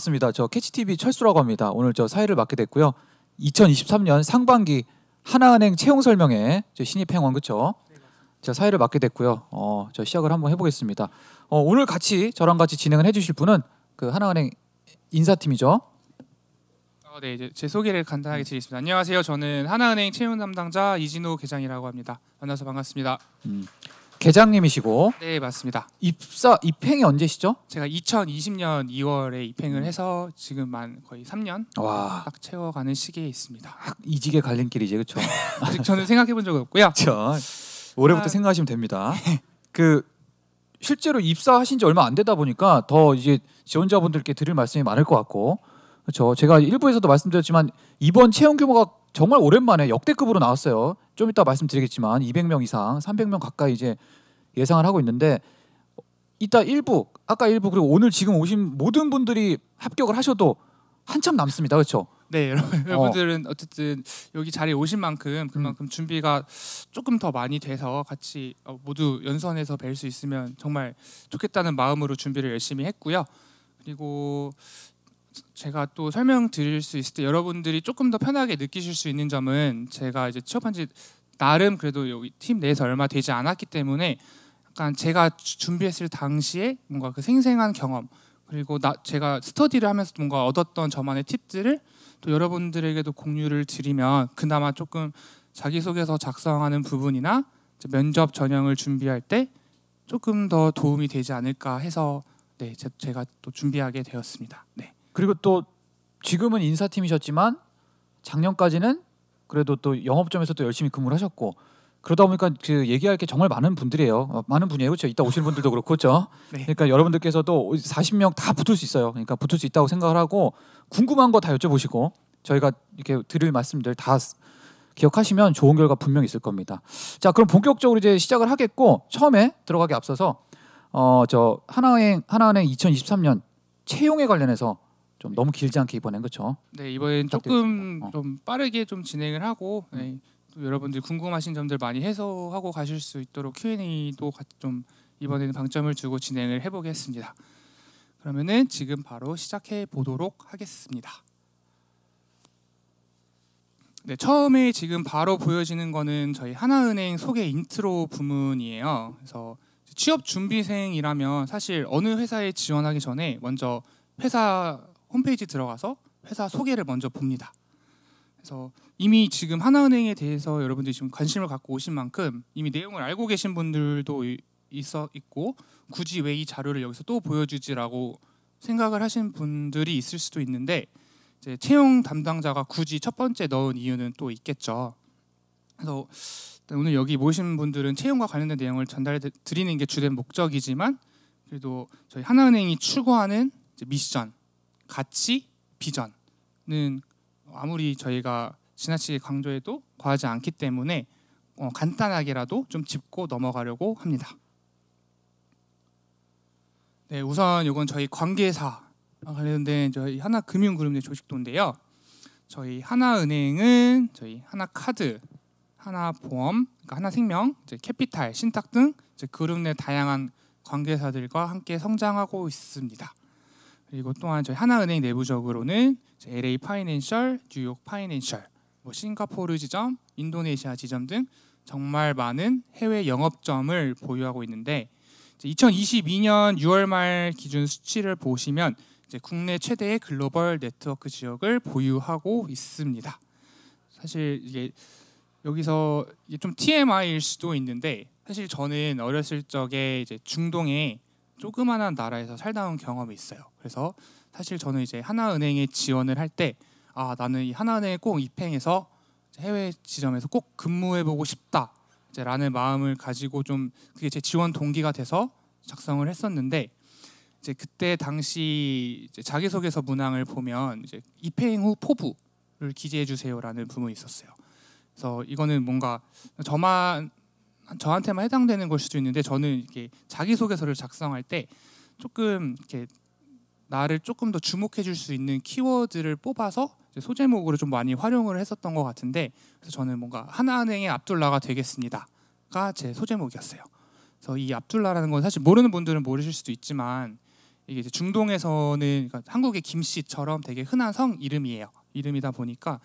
반갑습니다. 저 캐치TV 철수라고 합니다. 오늘 저 사회를 맡게 됐고요. 2023년 상반기 하나은행 채용 설명회 신입 행원 그쵸? 제가 사회를 맡게 됐고요. 어, 저 시작을 한번 해보겠습니다. 어, 오늘 같이 저랑 같이 진행을 해주실 분은 그 하나은행 인사팀이죠. 어, 네, 이제 제 소개를 간단하게 드리겠습니다. 안녕하세요. 저는 하나은행 채용 담당자 이진호 계장이라고 합니다. 만나서 반갑습니다. 음. 계장님이시고 네 맞습니다. 입사 입행이 언제시죠? 제가 2020년 2월에 입행을 해서 지금 만 거의 3년 와. 딱 채워가는 시기에 있습니다. 딱 이직의 갈림길이지 그렇죠? 아직 저는 생각해본 적이 없고요. 그 올해부터 아. 생각하시면 됩니다. 네. 그 실제로 입사하신 지 얼마 안 되다 보니까 더 이제 지원자분들께 드릴 말씀이 많을 것 같고 그렇죠. 제가 일부에서도 말씀드렸지만 이번 채용 규모가 정말 오랜만에 역대급으로 나왔어요. 좀 이따 말씀드리겠지만 200명 이상, 300명 가까이 이제 예상을 하고 있는데 이따 일부, 아까 일부 그리고 오늘 지금 오신 모든 분들이 합격을 하셔도 한참 남습니다. 그렇죠? 네, 여러분, 어. 여러분들은 어쨌든 여기 자리에 오신 만큼 음. 그만큼 음. 준비가 조금 더 많이 돼서 같이 어, 모두 연선에서 뵐 수 있으면 정말 좋겠다는 마음으로 준비를 열심히 했고요. 그리고 제가 또 설명드릴 수 있을 때 여러분들이 조금 더 편하게 느끼실 수 있는 점은 제가 이제 취업한 지 나름 그래도 여기 팀 내에서 얼마 되지 않았기 때문에 약간 제가 준비했을 당시에 뭔가 그 생생한 경험 그리고 나, 제가 스터디를 하면서 뭔가 얻었던 저만의 팁들을 또 여러분들에게도 공유를 드리면 그나마 조금 자기소개서 작성하는 부분이나 면접 전형을 준비할 때 조금 더 도움이 되지 않을까 해서 네, 제가 또 준비하게 되었습니다. 네. 그리고 또 지금은 인사팀이셨지만 작년까지는 그래도 또 영업점에서 또 열심히 근무를 하셨고 그러다 보니까 그 얘기할 게 정말 많은 분들이에요. 어, 많은 분이에요. 그렇죠. 이따 오시는 분들도 그렇고 그렇죠. 네. 그러니까 여러분들께서도 40명 다 붙을 수 있어요. 그러니까 붙을 수 있다고 생각을 하고 궁금한 거 다 여쭤보시고 저희가 이렇게 드릴 말씀들 다 기억하시면 좋은 결과 분명 있을 겁니다. 자, 그럼 본격적으로 이제 시작을 하겠고 처음에 들어가기 앞서서 어 저 하나은행 하나은행 2023년 채용에 관련해서 좀 너무 길지 않게 이번엔 그렇죠? 네 이번엔 조금 어. 좀 빠르게 좀 진행을 하고 네, 또 여러분들 궁금하신 점들 많이 해소하고 가실 수 있도록 Q&A도 좀 이번에는 방점을 주고 진행을 해보겠습니다. 그러면은 지금 바로 시작해 보도록 하겠습니다. 네, 처음에 지금 바로 보여지는 거는 저희 하나은행 소개 인트로 부문이에요. 그래서 취업 준비생이라면 사실 어느 회사에 지원하기 전에 먼저 회사 홈페이지 들어가서 회사 소개를 먼저 봅니다. 그래서 이미 지금 하나은행에 대해서 여러분들이 지금 관심을 갖고 오신 만큼 이미 내용을 알고 계신 분들도 있어 있고 굳이 왜 이 자료를 여기서 또 보여주지라고 생각을 하신 분들이 있을 수도 있는데 이제 채용 담당자가 굳이 첫 번째 넣은 이유는 또 있겠죠. 그래서 오늘 여기 모신 분들은 채용과 관련된 내용을 전달해 드리는 게 주된 목적이지만 그래도 저희 하나은행이 추구하는 미션 가치, 비전은 아무리 저희가 지나치게 강조해도 과하지 않기 때문에 어, 간단하게라도 좀 짚고 넘어가려고 합니다. 네, 우선 이건 저희 관계사 관련된 저희 하나금융그룹의 조직도인데요. 저희 하나은행은 저희 하나카드, 하나보험, 그러니까 하나생명, 이제 캐피탈, 신탁 등 이제 그룹 내 다양한 관계사들과 함께 성장하고 있습니다. 그리고 또한 저희 하나은행 내부적으로는 LA 파이낸셜, 뉴욕 파이낸셜, 뭐 싱가포르 지점, 인도네시아 지점 등 정말 많은 해외 영업점을 보유하고 있는데 이제 2022년 6월 말 기준 수치를 보시면 국내 최대의 글로벌 네트워크 지역을 보유하고 있습니다. 사실 이게 여기서 이게 좀 TMI일 수도 있는데 사실 저는 어렸을 적에 이제 중동에 조그마한 나라에서 살다 온 경험이 있어요. 그래서 사실 저는 이제 하나은행에 지원을 할 때아 나는 이 하나은행에 꼭 입행해서 해외 지점에서 꼭 근무해보고 싶다. 라는 마음을 가지고 좀 그게 제 지원 동기가 돼서 작성을 했었는데 이제 그때 당시 이제 자기소개서 문항을 보면 이제 입행 후 포부를 기재해 주세요라는 부분이 있었어요. 그래서 이거는 뭔가 저만 저한테만 해당되는 걸 수도 있는데 저는 이렇게 자기소개서를 작성할 때 조금 이렇게 나를 조금 더 주목해 줄 수 있는 키워드를 뽑아서 소제목으로 좀 많이 활용을 했었던 것 같은데 그래서 저는 뭔가 하나은행의 압둘라가 되겠습니다가 제 소제목이었어요. 그래서 이 압둘라라는 건 사실 모르는 분들은 모르실 수도 있지만 이게 중동에서는 그러니까 한국의 김씨처럼 되게 흔한 성 이름이에요. 이름이다 보니까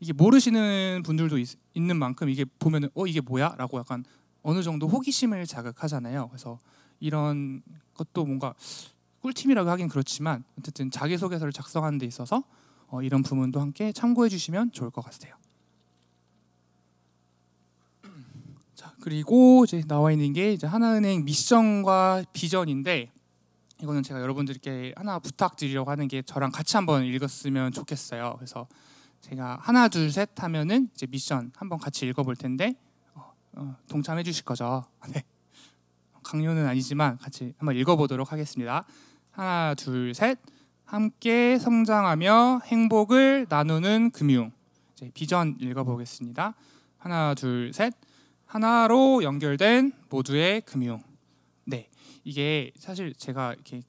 이게 모르시는 분들도 있, 는 만큼 이게 보면은 어 이게 뭐야라고 약간 어느 정도 호기심을 자극하잖아요. 그래서 이런 것도 뭔가 꿀팁이라고 하긴 그렇지만 어쨌든 자기소개서를 작성하는 데 있어서 어, 이런 부분도 함께 참고해 주시면 좋을 것 같아요. 자 그리고 이제 나와 있는 게 이제 하나은행 미션과 비전인데 이거는 제가 여러분들께 하나 부탁드리려고 하는 게 저랑 같이 한번 읽었으면 좋겠어요. 그래서 제가 하나 둘 셋 하면은 이제 미션 한번 같이 읽어볼 텐데 어, 어, 동참해 주실 거죠? 네. 강요는 아니지만 같이 한번 읽어보도록 하겠습니다. 하나 둘 셋. 함께 성장하며 행복을 나누는 금융. 이제 비전 읽어보겠습니다. 하나 둘 셋. 하나로 연결된 모두의 금융. 네, 이게 사실 제가 이렇게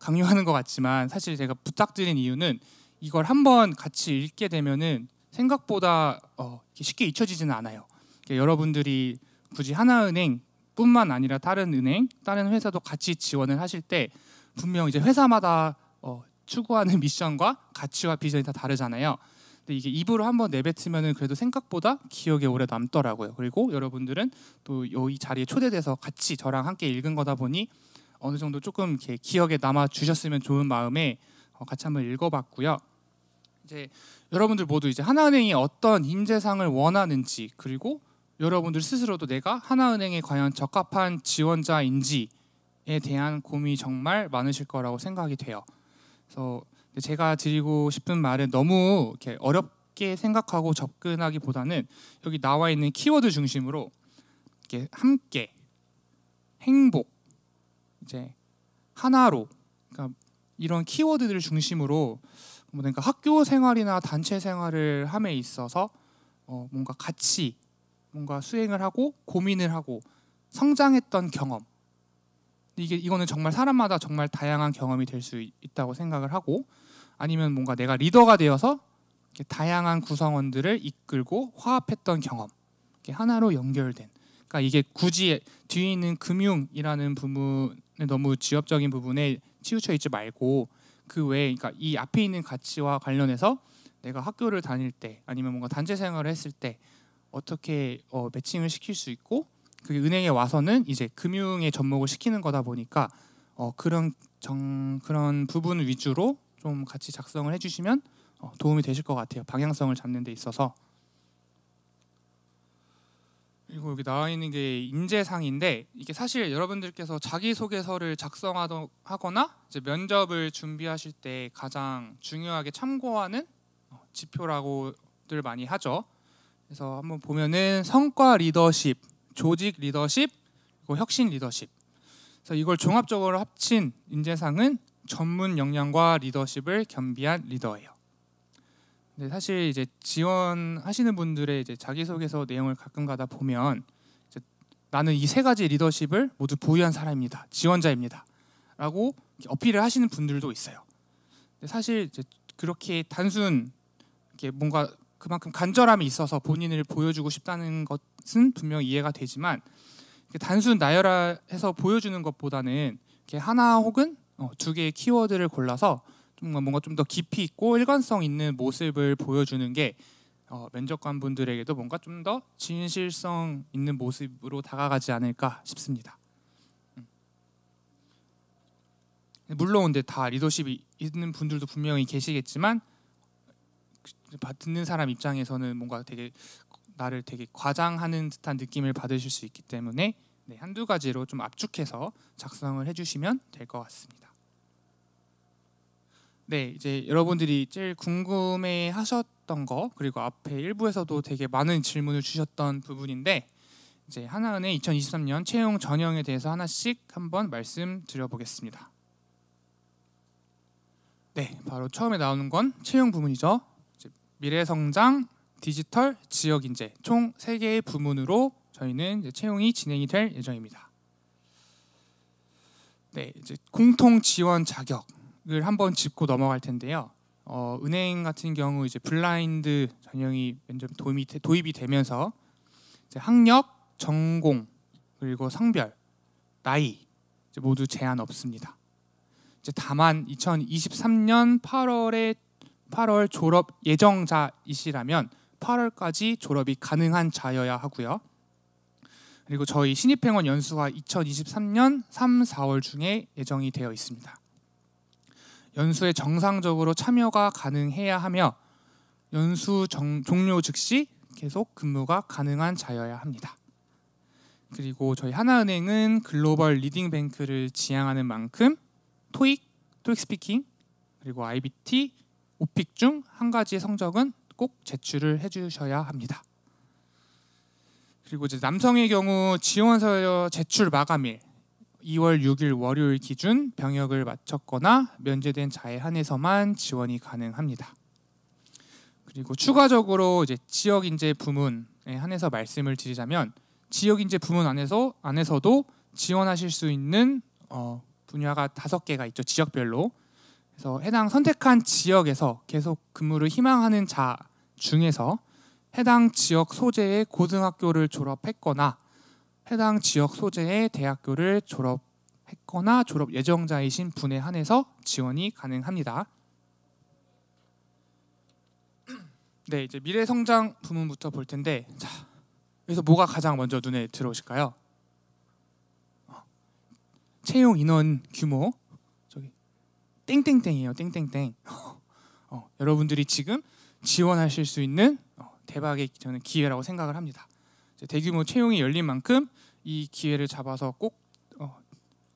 강요하는 것 같지만 사실 제가 부탁드린 이유는 이걸 한번 같이 읽게 되면은 생각보다 어, 쉽게 잊혀지지는 않아요. 그러니까 여러분들이 굳이 하나은행뿐만 아니라 다른 은행, 다른 회사도 같이 지원을 하실 때 분명 이제 회사마다 어, 추구하는 미션과 가치와 비전이 다 다르잖아요. 근데 이게 입으로 한번 내뱉으면은 그래도 생각보다 기억에 오래 남더라고요. 그리고 여러분들은 또이 자리에 초대돼서 같이 저랑 함께 읽은 거다 보니 어느 정도 조금 이렇게 기억에 남아 주셨으면 좋은 마음에 어, 같이 한번 읽어봤고요. 이제 여러분들 모두 이제 하나은행이 어떤 인재상을 원하는지 그리고 여러분들 스스로도 내가 하나은행에 과연 적합한 지원자인지에 대한 고민이 정말 많으실 거라고 생각이 돼요. 그래서 제가 드리고 싶은 말은 너무 이렇게 어렵게 생각하고 접근하기보다는 여기 나와 있는 키워드 중심으로 이렇게 함께 행복 이제 하나로 그러니까 이런 키워드들을 중심으로 뭐 그러니까 학교 생활이나 단체 생활을 함에 있어서 어 뭔가 같이 뭔가 수행을 하고 고민을 하고 성장했던 경험 이게 이거는 정말 사람마다 정말 다양한 경험이 될 수 있다고 생각을 하고 아니면 뭔가 내가 리더가 되어서 다양한 구성원들을 이끌고 화합했던 경험 이렇게 하나로 연결된 그러니까 이게 굳이 뒤에 있는 금융이라는 부분에 너무 지엽적인 부분에 치우쳐 있지 말고 그 외에 그러니까 이 앞에 있는 가치와 관련해서 내가 학교를 다닐 때 아니면 뭔가 단체 생활을 했을 때 어떻게 어, 매칭을 시킬 수 있고 그게 은행에 와서는 이제 금융에 접목을 시키는 거다 보니까 어, 그런 정, 그런 부분 위주로 좀 같이 작성을 해주시면 어, 도움이 되실 것 같아요. 방향성을 잡는 데 있어서. 그리고 여기 나와 있는 게 인재상인데 이게 사실 여러분들께서 자기소개서를 작성하거나 이제 면접을 준비하실 때 가장 중요하게 참고하는 어, 지표라고들 많이 하죠. 그래서 한번 보면은 성과 리더십, 조직 리더십, 그리고 혁신 리더십. 그래서 이걸 종합적으로 합친 인재상은 전문 역량과 리더십을 겸비한 리더예요. 네, 사실 이제 지원하시는 분들의 이제 자기소개서 내용을 가끔가다 보면 나는 이 세 가지 리더십을 모두 보유한 사람입니다. 지원자입니다. 라고 어필을 하시는 분들도 있어요. 사실 그렇게 단순 이렇게 뭔가 그만큼 간절함이 있어서 본인을 보여주고 싶다는 것은 분명 이해가 되지만 단순 나열해서 보여주는 것보다는 이렇게 하나 혹은 어, 두 개의 키워드를 골라서 음, 뭔가 좀 더 깊이 있고 일관성 있는 모습을 보여주는 게 어, 면접관 분들에게도 뭔가 좀 더 진실성 있는 모습으로 다가가지 않을까 싶습니다. 음. 물론 근데 다 리더십이 있는 분들도 분명히 계시겠지만 듣는 사람 입장에서는 뭔가 되게 나를 되게 과장하는 듯한 느낌을 받으실 수 있기 때문에 네, 한두 가지로 좀 압축해서 작성을 해주시면 될 것 같습니다. 네, 이제 여러분들이 제일 궁금해 하셨던 거 그리고 앞에 일부에서도 되게 많은 질문을 주셨던 부분인데 이제 하나은행 2023년 채용 전형에 대해서 하나씩 한번 말씀드려 보겠습니다. 네, 바로 처음에 나오는 건 채용 부문이죠. 미래 성장, 디지털, 지역 인재 총 세 개의 부문으로 저희는 채용이 진행이 될 예정입니다. 네, 이제 공통 지원 자격 전략을 한번 짚고 넘어갈 텐데요. 어, 은행 같은 경우 이제 블라인드 전형이 점 도입이, 도입이 되면서 학력, 전공 그리고 성별, 나이 모두 제한 없습니다. 이제 다만 2023년 8월에 8월 졸업 예정자이시라면 8월까지 졸업이 가능한 자여야 하고요. 그리고 저희 신입행원 연수가 2023년 3, 4월 중에 예정이 되어 있습니다. 연수에 정상적으로 참여가 가능해야 하며 연수 정, 종료 즉시 계속 근무가 가능한 자여야 합니다. 그리고 저희 하나은행은 글로벌 리딩 뱅크를 지향하는 만큼 토익, 토익 스피킹, 그리고 IBT, 오픽 중 한 가지의 성적은 꼭 제출을 해주셔야 합니다. 그리고 이제 남성의 경우 지원서 제출 마감일 2월 6일 월요일 기준 병역을 마쳤거나 면제된 자에 한해서만 지원이 가능합니다. 그리고 추가적으로 이제 지역 인재 부문에 한해서 말씀을 드리자면 지역 인재 부문 안에서 안에서도 지원하실 수 있는 어, 분야가 다섯 개가 있죠 지역별로. 그래서 해당 선택한 지역에서 계속 근무를 희망하는 자 중에서 해당 지역 소재의 고등학교를 졸업했거나 해당 지역 소재의 대학교를 졸업했거나 졸업 예정자이신 분에 한해서 지원이 가능합니다. 네, 이제 미래 성장 부문부터 볼 텐데 자, 여기서 뭐가 가장 먼저 눈에 들어오실까요? 어, 채용 인원 규모 저기 땡땡땡이에요 땡땡땡 어, 여러분들이 지금 지원하실 수 있는 어, 대박의 저는 기회라고 생각을 합니다 대규모 채용이 열린 만큼 이 기회를 잡아서 꼭 어,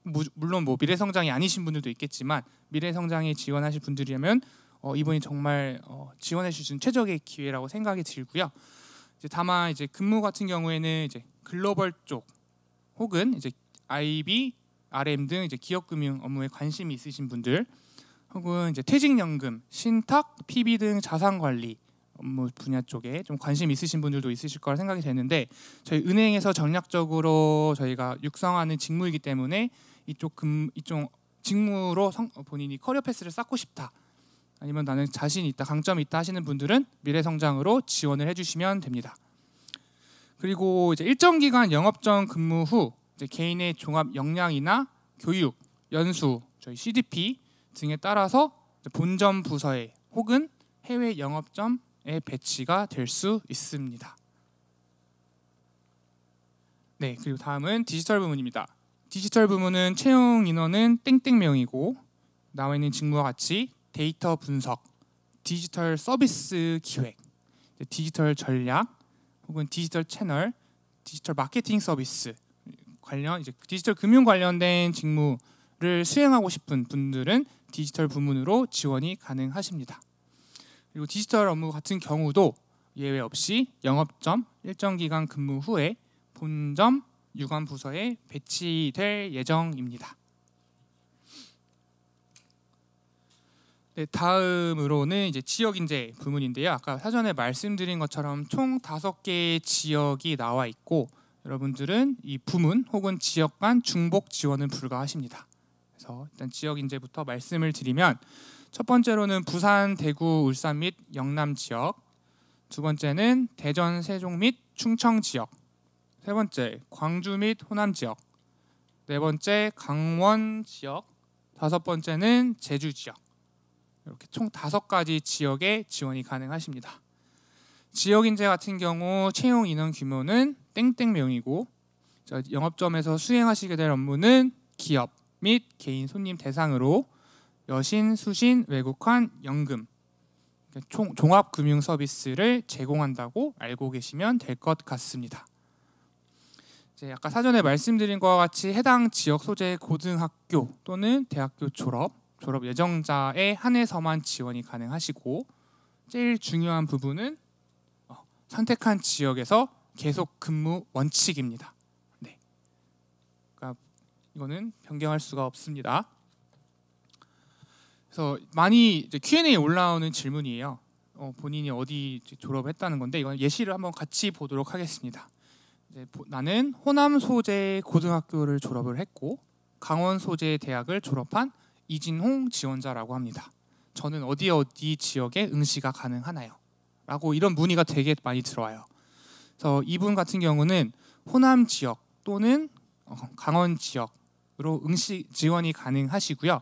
무, 물론 뭐 미래 성장이 아니신 분들도 있겠지만 미래 성장에 지원하실 분들이라면 어, 이번이 정말 어, 지원해 주신 최적의 기회라고 생각이 들고요. 이제 다만 이제 근무 같은 경우에는 이제 글로벌 쪽 혹은 이제 IB, RM 등 이제 기업 금융 업무에 관심이 있으신 분들 혹은 이제 퇴직연금, 신탁, PB 등 자산 관리 업무 분야 쪽에 좀 관심 있으신 분들도 있으실 거라 생각이 되는데 저희 은행에서 전략적으로 저희가 육성하는 직무이기 때문에 이쪽 금 이쪽 직무로 성, 본인이 커리어 패스를 쌓고 싶다 아니면 나는 자신 있다 강점이 있다 하시는 분들은 미래 성장으로 지원을 해주시면 됩니다. 그리고 이제 일정 기간 영업 점 근무 후 개인의 종합 역량이나 교육, 연수, 저희 CDP 등에 따라서 본점 부서에 혹은 해외 영업점 배치가 될 수 있습니다. 네, 그리고 다음은 디지털 부문입니다. 디지털 부문은 채용 인원은 땡땡명이고 나와 있는 직무와 같이 데이터 분석, 디지털 서비스 기획, 디지털 전략 혹은 디지털 채널, 디지털 마케팅 서비스 관련 이제 디지털 금융 관련된 직무를 수행하고 싶은 분들은 디지털 부문으로 지원이 가능하십니다. 그리고 디지털 업무 같은 경우도 예외 없이 영업점 일정 기간 근무 후에 본점 유관 부서에 배치될 예정입니다. 네, 다음으로는 이제 지역 인재 부문인데요. 아까 사전에 말씀드린 것처럼 총 다섯 개의 지역이 나와 있고 여러분들은 이 부문 혹은 지역 간 중복 지원은 불가하십니다. 그래서 일단 지역 인재부터 말씀을 드리면 첫 번째로는 부산, 대구, 울산 및 영남 지역. 두 번째는 대전, 세종 및 충청 지역. 세 번째, 광주 및 호남 지역. 네 번째, 강원 지역. 다섯 번째는 제주 지역. 이렇게 총 다섯 가지 지역에 지원이 가능하십니다. 지역 인재 같은 경우 채용 인원 규모는 땡땡명이고 영업점에서 수행하시게 될 업무는 기업 및 개인 손님 대상으로 여신, 수신, 외국환, 연금 그러니까 총, 종합금융 서비스를 제공한다고 알고 계시면 될 것 같습니다. 이제 아까 사전에 말씀드린 것과 같이 해당 지역 소재 고등학교 또는 대학교 졸업, 졸업 예정자에 한해서만 지원이 가능하시고 제일 중요한 부분은 어, 선택한 지역에서 계속 근무 원칙입니다. 네. 그러니까 이거는 변경할 수가 없습니다. 그래서 많이 Q&A에 올라오는 질문이에요. 어, 본인이 어디 졸업했다는 건데 이건 예시를 한번 같이 보도록 하겠습니다. 나는 호남 소재 고등학교를 졸업을 했고 강원 소재 대학을 졸업한 이진홍 지원자라고 합니다. 저는 어디 어디 지역에 응시가 가능하나요? 라고 이런 문의가 되게 많이 들어와요. 그래서 이분 같은 경우는 호남 지역 또는 어, 강원 지역으로 응시 지원이 가능하시고요.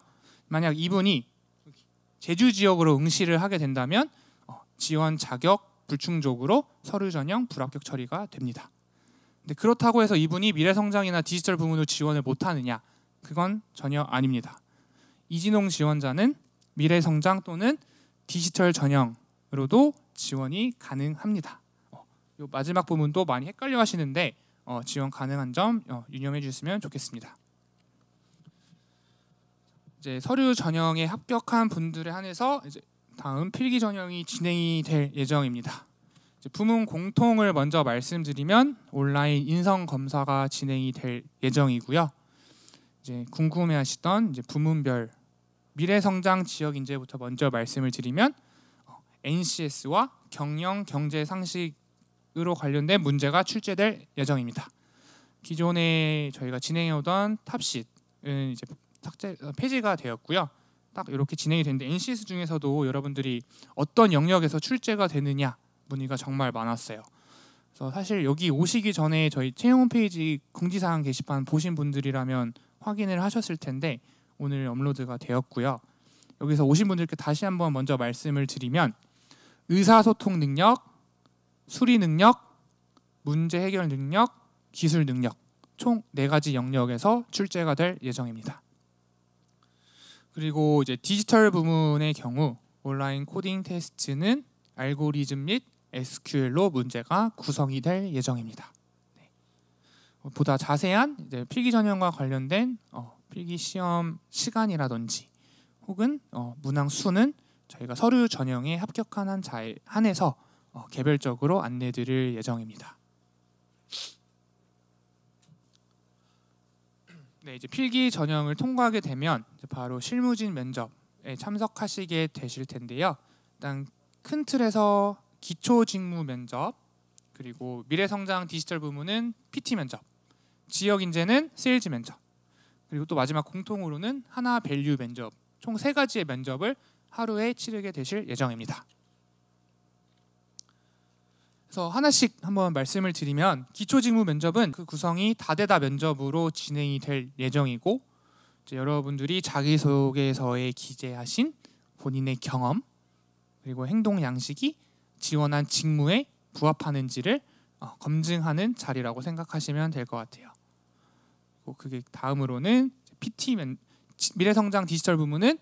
만약 이분이 제주 지역으로 응시를 하게 된다면 어, 지원 자격 불충족으로 서류 전형 불합격 처리가 됩니다. 근데 그렇다고 해서 이분이 미래성장이나 디지털 부문으로 지원을 못하느냐? 그건 전혀 아닙니다. 이진홍 지원자는 미래성장 또는 디지털 전형으로도 지원이 가능합니다. 어, 마지막 부분도 많이 헷갈려 하시는데 어, 지원 가능한 점 어, 유념해 주셨으면 좋겠습니다. 이제 서류 전형에 합격한 분들에 한해서 이제 다음 필기 전형이 진행이 될 예정입니다. 부문 공통을 먼저 말씀드리면 온라인 인성 검사가 진행이 될 예정이고요. 이제 궁금해하시던 이제 부문별 미래 성장 지역 인재부터 먼저 말씀을 드리면 어, NCS와 경영 경제 상식으로 관련된 문제가 출제될 예정입니다. 기존에 저희가 진행해오던 탑시은 이제 삭제 어, 폐지가 되었고요. 딱 이렇게 진행이 되는데 NCS 중에서도 여러분들이 어떤 영역에서 출제가 되느냐 문의가 정말 많았어요. 그래서 사실 여기 오시기 전에 저희 채용 홈페이지 공지사항 게시판 보신 분들이라면 확인을 하셨을 텐데 오늘 업로드가 되었고요. 여기서 오신 분들께 다시 한번 먼저 말씀을 드리면 의사소통 능력, 수리 능력, 문제 해결 능력, 기술 능력 총 네 가지 영역에서 출제가 될 예정입니다. 그리고 이제 디지털 부문의 경우 온라인 코딩 테스트는 알고리즘 및 SQL로 문제가 구성이 될 예정입니다. 네. 어, 보다 자세한 필기 전형과 관련된 어, 필기 시험 시간이라든지 혹은 어, 문항 수는 저희가 서류 전형에 합격한 한 자에 한해서 어, 개별적으로 안내드릴 예정입니다. 네, 이제 필기 전형을 통과하게 되면 바로 실무진 면접에 참석하시게 되실 텐데요. 일단 큰 틀에서 기초 직무 면접, 그리고 미래 성장 디지털 부문은 PT 면접, 지역 인재는 세일즈 면접, 그리고 또 마지막 공통으로는 하나 밸류 면접, 총 세 가지의 면접을 하루에 치르게 되실 예정입니다. 그래서 하나씩 한번 말씀을 드리면 기초 직무 면접은 그 구성이 다대다 면접으로 진행이 될 예정이고 여러분들이 자기소개서에 기재하신 본인의 경험 그리고 행동 양식이 지원한 직무에 부합하는지를 어, 검증하는 자리라고 생각하시면 될 것 같아요. 그게 다음으로는 PT 면, 미래성장 디지털 부문은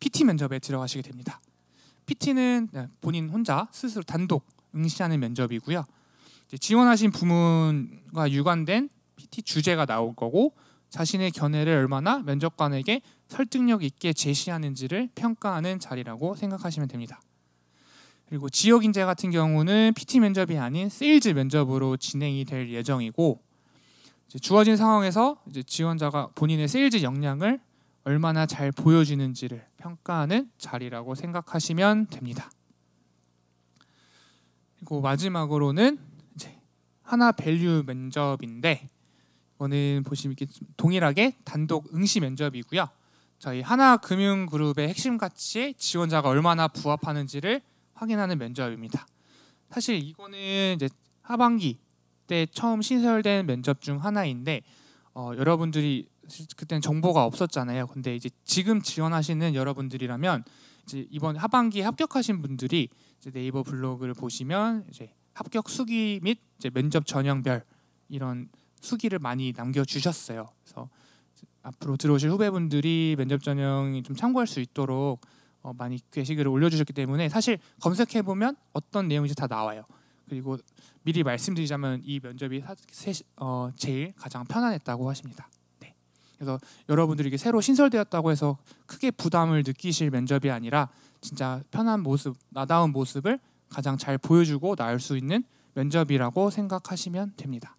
PT 면접에 들어가시게 됩니다. PT는 네, 본인 혼자 스스로 단독 응시하는 면접이고요. 지원하신 부문과 유관된 PT 주제가 나올 거고 자신의 견해를 얼마나 면접관에게 설득력 있게 제시하는지를 평가하는 자리라고 생각하시면 됩니다. 그리고 지역 인재 같은 경우는 PT 면접이 아닌 세일즈 면접으로 진행이 될 예정이고 주어진 상황에서 지원자가 본인의 세일즈 역량을 얼마나 잘 보여지는지를 평가하는 자리라고 생각하시면 됩니다. 그리고 마지막으로는 이제 하나 밸류 면접인데 이거는 보시면 동일하게 단독 응시 면접이고요. 저희 하나금융그룹의 핵심 가치에 지원자가 얼마나 부합하는지를 확인하는 면접입니다. 사실 이거는 이제 하반기 때 처음 신설된 면접 중 하나인데 어, 여러분들이 그때는 정보가 없었잖아요. 근데 이제 지금 지원하시는 여러분들이라면 이제 이번 하반기에 합격하신 분들이 이제 네이버 블로그를 보시면 이제 합격 수기 및 이제 면접 전형별 이런 수기를 많이 남겨주셨어요. 그래서 앞으로 들어오실 후배분들이 면접 전형이 좀 참고할 수 있도록 어 많이 게시글을 올려주셨기 때문에 사실 검색해 보면 어떤 내용인지 다 나와요. 그리고 미리 말씀드리자면 이 면접이 사, 세, 어, 제일 가장 편안했다고 하십니다. 네. 그래서 여러분들이 이게 새로 신설되었다고 해서 크게 부담을 느끼실 면접이 아니라 진짜 편한 모습, 나다운 모습을 가장 잘 보여주고 나올 수 있는 면접이라고 생각하시면 됩니다.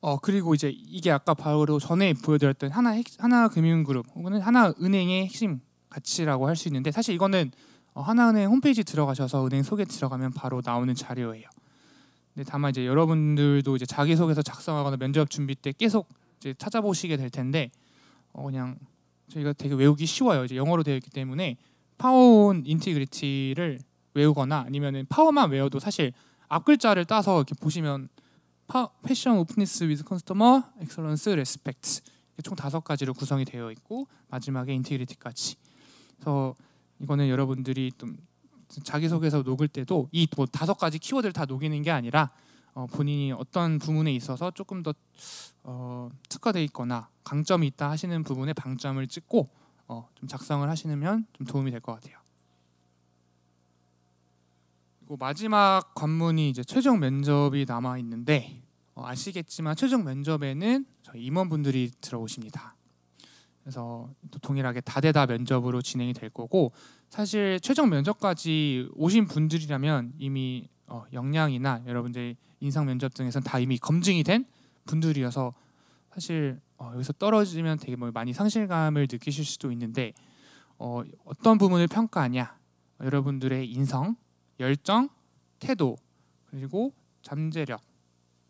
어 그리고 이제 이게 아까 바로 전에 보여드렸던 하나 하나 금융그룹 혹은 하나 은행의 핵심 가치라고 할 수 있는데 사실 이거는 어, 하나은행 홈페이지 들어가셔서 은행 소개 들어가면 바로 나오는 자료예요. 근데 다만 이제 여러분들도 이제 자기소개서 작성하거나 면접 준비 때 계속 이제 찾아보시게 될 텐데 어 그냥 저희가 되게 외우기 쉬워요. 이제 영어로 되어 있기 때문에 파워온 인티그리티를 외우거나 아니면은 파워만 외워도 사실 앞 글자를 따서 이렇게 보시면 파, 패션 오픈니스 위드 컨스터머 엑설런스 레스펙트 총 다섯 가지로 구성이 되어 있고 마지막에 인티그리티까지. 그래서 이거는 여러분들이 좀 자기소개서 녹을 때도 이뭐 다섯 가지 키워드를 다 녹이는 게 아니라 어, 본인이 어떤 부문에 있어서 조금 더 어, 특화돼 있거나 강점이 있다 하시는 부분에 방점을 찍고 어, 좀 작성을 하시면 좀 도움이 될 것 같아요. 그리고 마지막 관문이 이제 최종 면접이 남아 있는데 어, 아시겠지만 최종 면접에는 저희 임원분들이 들어오십니다. 그래서 또 동일하게 다대다 면접으로 진행이 될 거고 사실 최종 면접까지 오신 분들이라면 이미 어, 역량이나 여러분들이 인상 면접 등에선 다 이미 검증이 된 분들이어서 사실 어, 여기서 떨어지면 되게 뭐 많이 상실감을 느끼실 수도 있는데 어, 어떤 부분을 평가하냐 여러분들의 인성, 열정, 태도 그리고 잠재력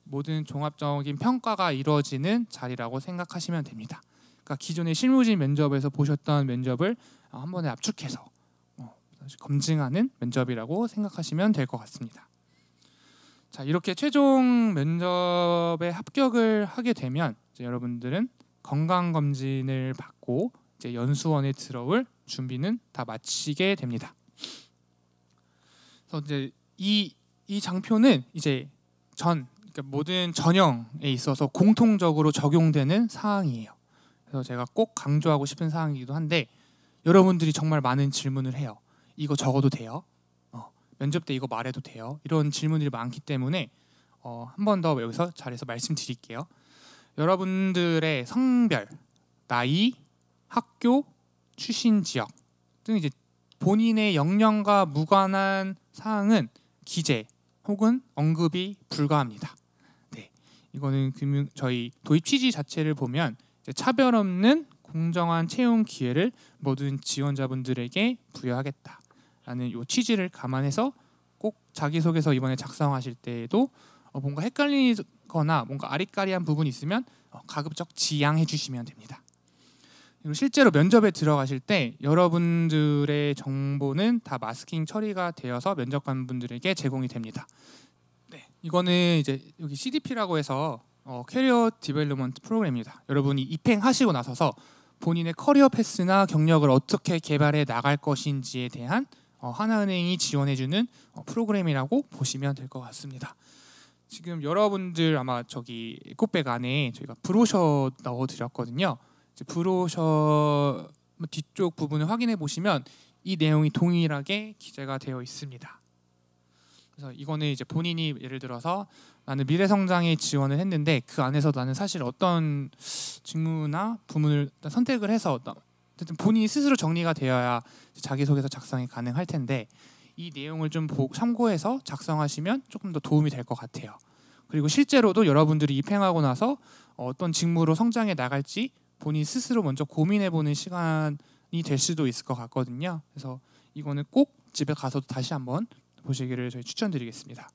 모든 종합적인 평가가 이루어지는 자리라고 생각하시면 됩니다. 그러니까 기존의 실무진 면접에서 보셨던 면접을 한 번에 압축해서 어, 검증하는 면접이라고 생각하시면 될 것 같습니다. 자 이렇게 최종 면접에 합격을 하게 되면 이제 여러분들은 건강 검진을 받고 이제 연수원에 들어올 준비는 다 마치게 됩니다. 그래서 이제 이 이 장표는 이제 전 그러니까 모든 전형에 있어서 공통적으로 적용되는 사항이에요. 그래서 제가 꼭 강조하고 싶은 사항이기도 한데 여러분들이 정말 많은 질문을 해요. 이거 적어도 돼요? 면접 때 이거 말해도 돼요? 이런 질문들이 많기 때문에 어, 한 번 더 여기서 잘해서 말씀드릴게요. 여러분들의 성별, 나이, 학교, 출신 지역 등 이제 본인의 영역과 무관한 사항은 기재 혹은 언급이 불가합니다. 네, 이거는 금융 저희 도입 취지 자체를 보면 차별 없는 공정한 채용 기회를 모든 지원자분들에게 부여하겠다. 라는 요 취지를 감안해서 꼭 자기소개서 이번에 작성하실 때에도 어 뭔가 헷갈리거나 뭔가 아리까리한 부분이 있으면 어 가급적 지양해 주시면 됩니다. 그리고 실제로 면접에 들어가실 때 여러분들의 정보는 다 마스킹 처리가 되어서 면접관분들에게 제공이 됩니다. 네, 이거는 이제 여기 CDP라고 해서 어, 캐리어 디벨롭먼트 프로그램입니다. 여러분이 입행하시고 나서서 본인의 커리어 패스나 경력을 어떻게 개발해 나갈 것인지에 대한 어, 하나은행이 지원해주는 어, 프로그램이라고 보시면 될 것 같습니다. 지금 여러분들 아마 저기 꽃백 안에 저희가 브로셔 넣어드렸거든요. 이제 브로셔 뒤쪽 부분을 확인해 보시면 이 내용이 동일하게 기재가 되어 있습니다. 그래서 이거는 이제 본인이 예를 들어서 나는 미래 성장에 지원을 했는데 그 안에서 나는 사실 어떤 직무나 부문을 선택을 해서 어쨌든 본인이 스스로 정리가 되어야 자기소개서 작성이 가능할 텐데 이 내용을 좀 참고해서 작성하시면 조금 더 도움이 될 것 같아요. 그리고 실제로도 여러분들이 입행하고 나서 어떤 직무로 성장해 나갈지 본인 스스로 먼저 고민해보는 시간이 될 수도 있을 것 같거든요. 그래서 이거는 꼭 집에 가서도 다시 한번 보시기를 저희 추천드리겠습니다.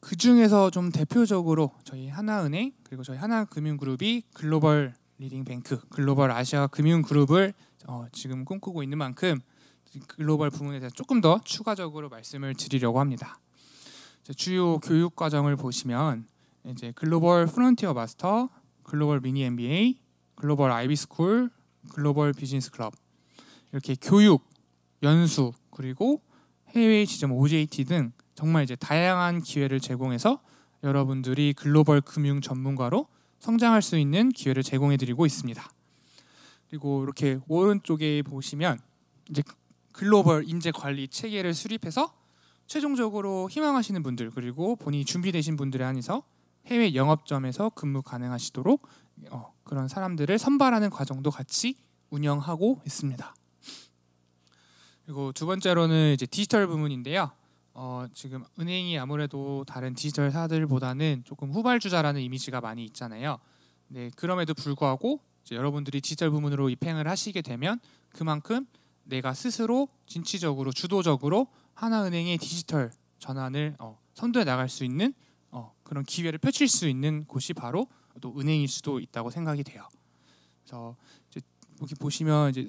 그 중에서 좀 대표적으로 저희 하나은행 그리고 저희 하나금융그룹이 글로벌 리딩뱅크 글로벌 아시아 금융 그룹을 어, 지금 꿈꾸고 있는 만큼 글로벌 부문에 대해서 조금 더 추가적으로 말씀을 드리려고 합니다. 주요 교육 과정을 보시면 이제 글로벌 프론티어 마스터, 글로벌 미니 MBA, 글로벌 아이비 스쿨, 글로벌 비즈니스 클럽 이렇게 교육, 연수 그리고 해외 지점 OJT 등 정말 이제 다양한 기회를 제공해서 여러분들이 글로벌 금융 전문가로 성장할 수 있는 기회를 제공해드리고 있습니다. 그리고 이렇게 오른쪽에 보시면 이제 글로벌 인재 관리 체계를 수립해서 최종적으로 희망하시는 분들 그리고 본인이 준비되신 분들에 한해서 해외 영업점에서 근무 가능하시도록 어, 그런 사람들을 선발하는 과정도 같이 운영하고 있습니다. 그리고 두 번째로는 이제 디지털 부문인데요. 어, 지금 은행이 아무래도 다른 디지털사들보다는 조금 후발주자라는 이미지가 많이 있잖아요. 네, 그럼에도 불구하고 여러분들이 디지털 부문으로 입행을 하시게 되면 그만큼 내가 스스로 진취적으로 주도적으로 하나은행의 디지털 전환을 어, 선도해 나갈 수 있는 어, 그런 기회를 펼칠 수 있는 곳이 바로 또 은행일 수도 있다고 생각이 돼요. 그래서 이제 여기 보시면 이제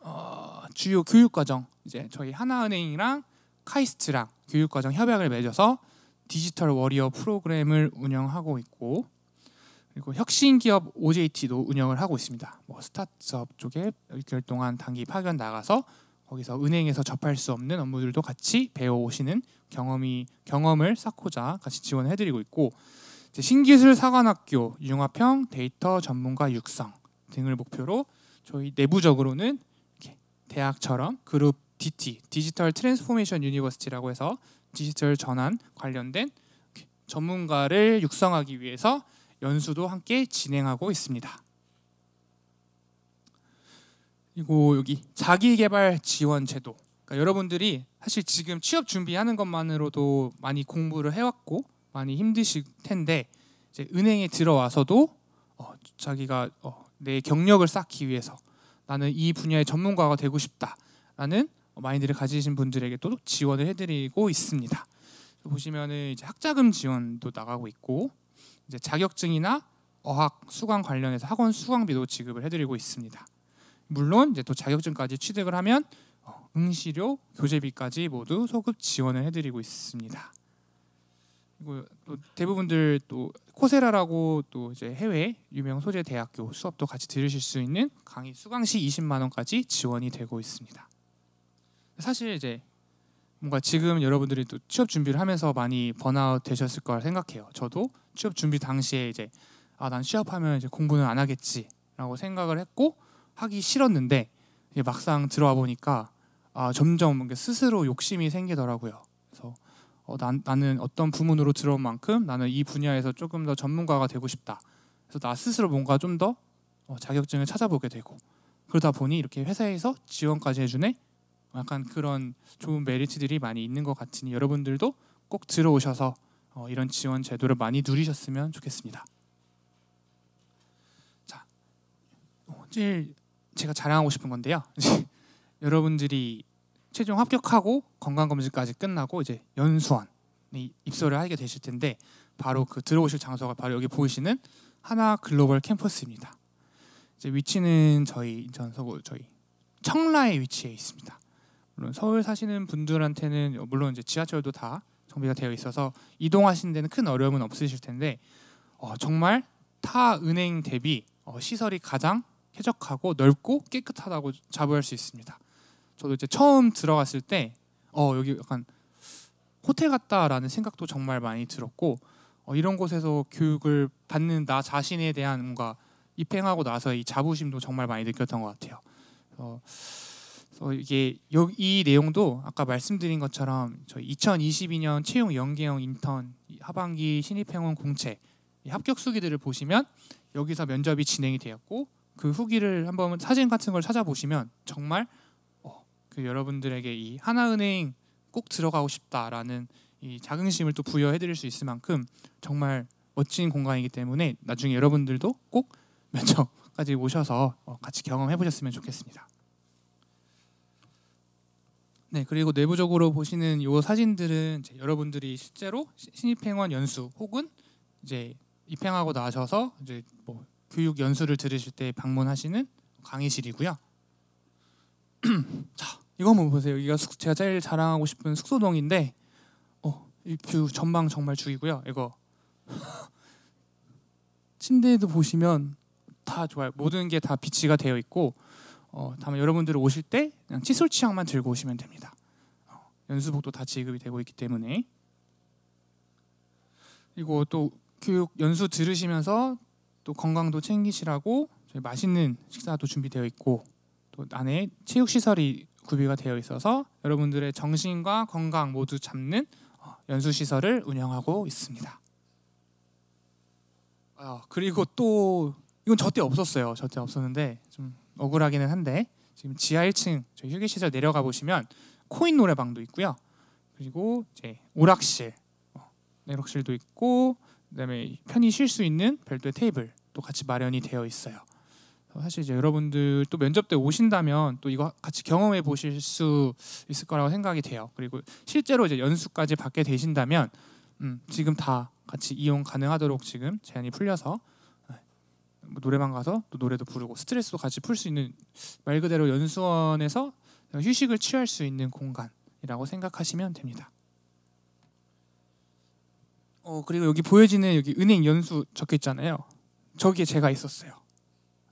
어, 주요 교육 과정 이제 저희 하나은행이랑 카이스트랑 교육과정 협약을 맺어서 디지털 워리어 프로그램을 운영하고 있고 그리고 혁신 기업 OJT도 운영을 하고 있습니다. 뭐 스타트업 쪽에 6개월 동안 단기 파견 나가서 거기서 은행에서 접할 수 없는 업무들도 같이 배워오시는 경험이 경험을 쌓고자 같이 지원해드리고 있고 이제 신기술 사관학교 융합형 데이터 전문가 육성 등을 목표로 저희 내부적으로는 이렇게 대학처럼 그룹 DT, 디지털 트랜스포메이션 유니버시티라고 해서 디지털 전환 관련된 전문가를 육성하기 위해서 연수도 함께 진행하고 있습니다. 그리고 여기 자기개발 지원 제도. 그러니까 여러분들이 사실 지금 취업 준비하는 것만으로도 많이 공부를 해왔고 많이 힘드실 텐데 이제 은행에 들어와서도 어, 자기가 어, 내 경력을 쌓기 위해서 나는 이 분야의 전문가가 되고 싶다라는 어, 마인드를 가지신 분들에게 또 지원을 해드리고 있습니다. 보시면은 이제 학자금 지원도 나가고 있고 이제 자격증이나 어학 수강 관련해서 학원 수강비도 지급을 해드리고 있습니다. 물론 이제 또 자격증까지 취득을 하면 어, 응시료, 교재비까지 모두 소급 지원을 해드리고 있습니다. 그리고 또 대부분들 또 코세라라고 또 이제 해외 유명 소재 대학교 수업도 같이 들으실 수 있는 강의 수강 시 20만 원까지 지원이 되고 있습니다. 사실 이제 뭔가 지금 여러분들이 또 취업 준비를 하면서 많이 번아웃 되셨을 거라 생각해요. 저도 취업 준비 당시에 이제 아 난 취업하면 이제 공부는 안 하겠지라고 생각을 했고 하기 싫었는데 이제 막상 들어와 보니까 아 점점 뭔가 스스로 욕심이 생기더라고요. 그래서 어, 난, 나는 어떤 부문으로 들어온 만큼 나는 이 분야에서 조금 더 전문가가 되고 싶다. 그래서 나 스스로 뭔가 좀더 어, 자격증을 찾아보게 되고 그러다 보니 이렇게 회사에서 지원까지 해주네 약간 그런 좋은 메리트들이 많이 있는 것 같으니 여러분들도 꼭 들어오셔서 어, 이런 지원 제도를 많이 누리셨으면 좋겠습니다. 자, 어, 제일 제가 자랑하고 싶은 건데요. 여러분들이 최종 합격하고 건강 검진까지 끝나고 이제 연수원 입소를 하게 되실 텐데 바로 그 들어오실 장소가 바로 여기 보이시는 하나 글로벌 캠퍼스입니다. 이제 위치는 저희 인천 서구 저희 청라에 위치해 있습니다. 물론 서울 사시는 분들한테는 물론 이제 지하철도 다 정비가 되어 있어서 이동하시는 데는 큰 어려움은 없으실 텐데 어, 정말 타 은행 대비 어, 시설이 가장 쾌적하고 넓고 깨끗하다고 자부할 수 있습니다. 저도 이제 처음 들어갔을 때 어, 여기 약간 호텔 같다라는 생각도 정말 많이 들었고 어, 이런 곳에서 교육을 받는 나 자신에 대한 뭔가 입행하고 나서 이 자부심도 정말 많이 느꼈던 것 같아요. 어, 그 이게 이 내용도 아까 말씀드린 것처럼 저희 2022년 채용 연계형 인턴 하반기 신입행원 공채 합격 수기들을 보시면 여기서 면접이 진행이 되었고 그 후기를 한번 사진 같은 걸 찾아보시면 정말 어, 그 여러분들에게 이 하나은행 꼭 들어가고 싶다라는 이 자긍심을 또 부여해드릴 수 있을 만큼 정말 멋진 공간이기 때문에 나중에 여러분들도 꼭 면접까지 오셔서 어, 같이 경험해 보셨으면 좋겠습니다. 네, 그리고 내부적으로 보시는 요 사진들은 여러분들이 실제로 신입행원 연수 혹은 이제 입행하고 나셔서 이제 뭐 교육 연수를 들으실 때 방문하시는 강의실이고요. 자, 이거 한번 보세요. 여기가 숙, 제가 제일 자랑하고 싶은 숙소동인데 어, 이뷰 전망 정말 죽이고요. 이거 침대에도 보시면 다 좋아요. 모든 게 다 비치가 되어 있고 어, 다만 여러분들 오실 때 그냥 칫솔 치약만 들고 오시면 됩니다. 어, 연수복도 다 지급이 되고 있기 때문에 그리고 또 교육 연수 들으시면서 또 건강도 챙기시라고 저희 맛있는 식사도 준비되어 있고 또 안에 체육 시설이 구비가 되어 있어서 여러분들의 정신과 건강 모두 잡는 어, 연수 시설을 운영하고 있습니다. 아, 그리고 또 이건 저때 없었어요. 저때 없었는데 좀 억울하기는 한데 지금 지하 1층 저희 휴게실에 내려가 보시면 코인 노래방도 있고요. 그리고 이제 오락실, 어, 내락실도 있고 그다음에 편히 쉴 수 있는 별도의 테이블도 같이 마련이 되어 있어요. 사실 이제 여러분들 또 면접 때 오신다면 또 이거 같이 경험해 보실 수 있을 거라고 생각이 돼요. 그리고 실제로 이제 연수까지 받게 되신다면 음, 지금 다 같이 이용 가능하도록 지금 제한이 풀려서 뭐 노래방 가서 또 노래도 부르고 스트레스도 같이 풀 수 있는 말 그대로 연수원에서 휴식을 취할 수 있는 공간이라고 생각하시면 됩니다. 어 그리고 여기 보여지는 여기 은행 연수 적혀 있잖아요. 저기에 제가 있었어요.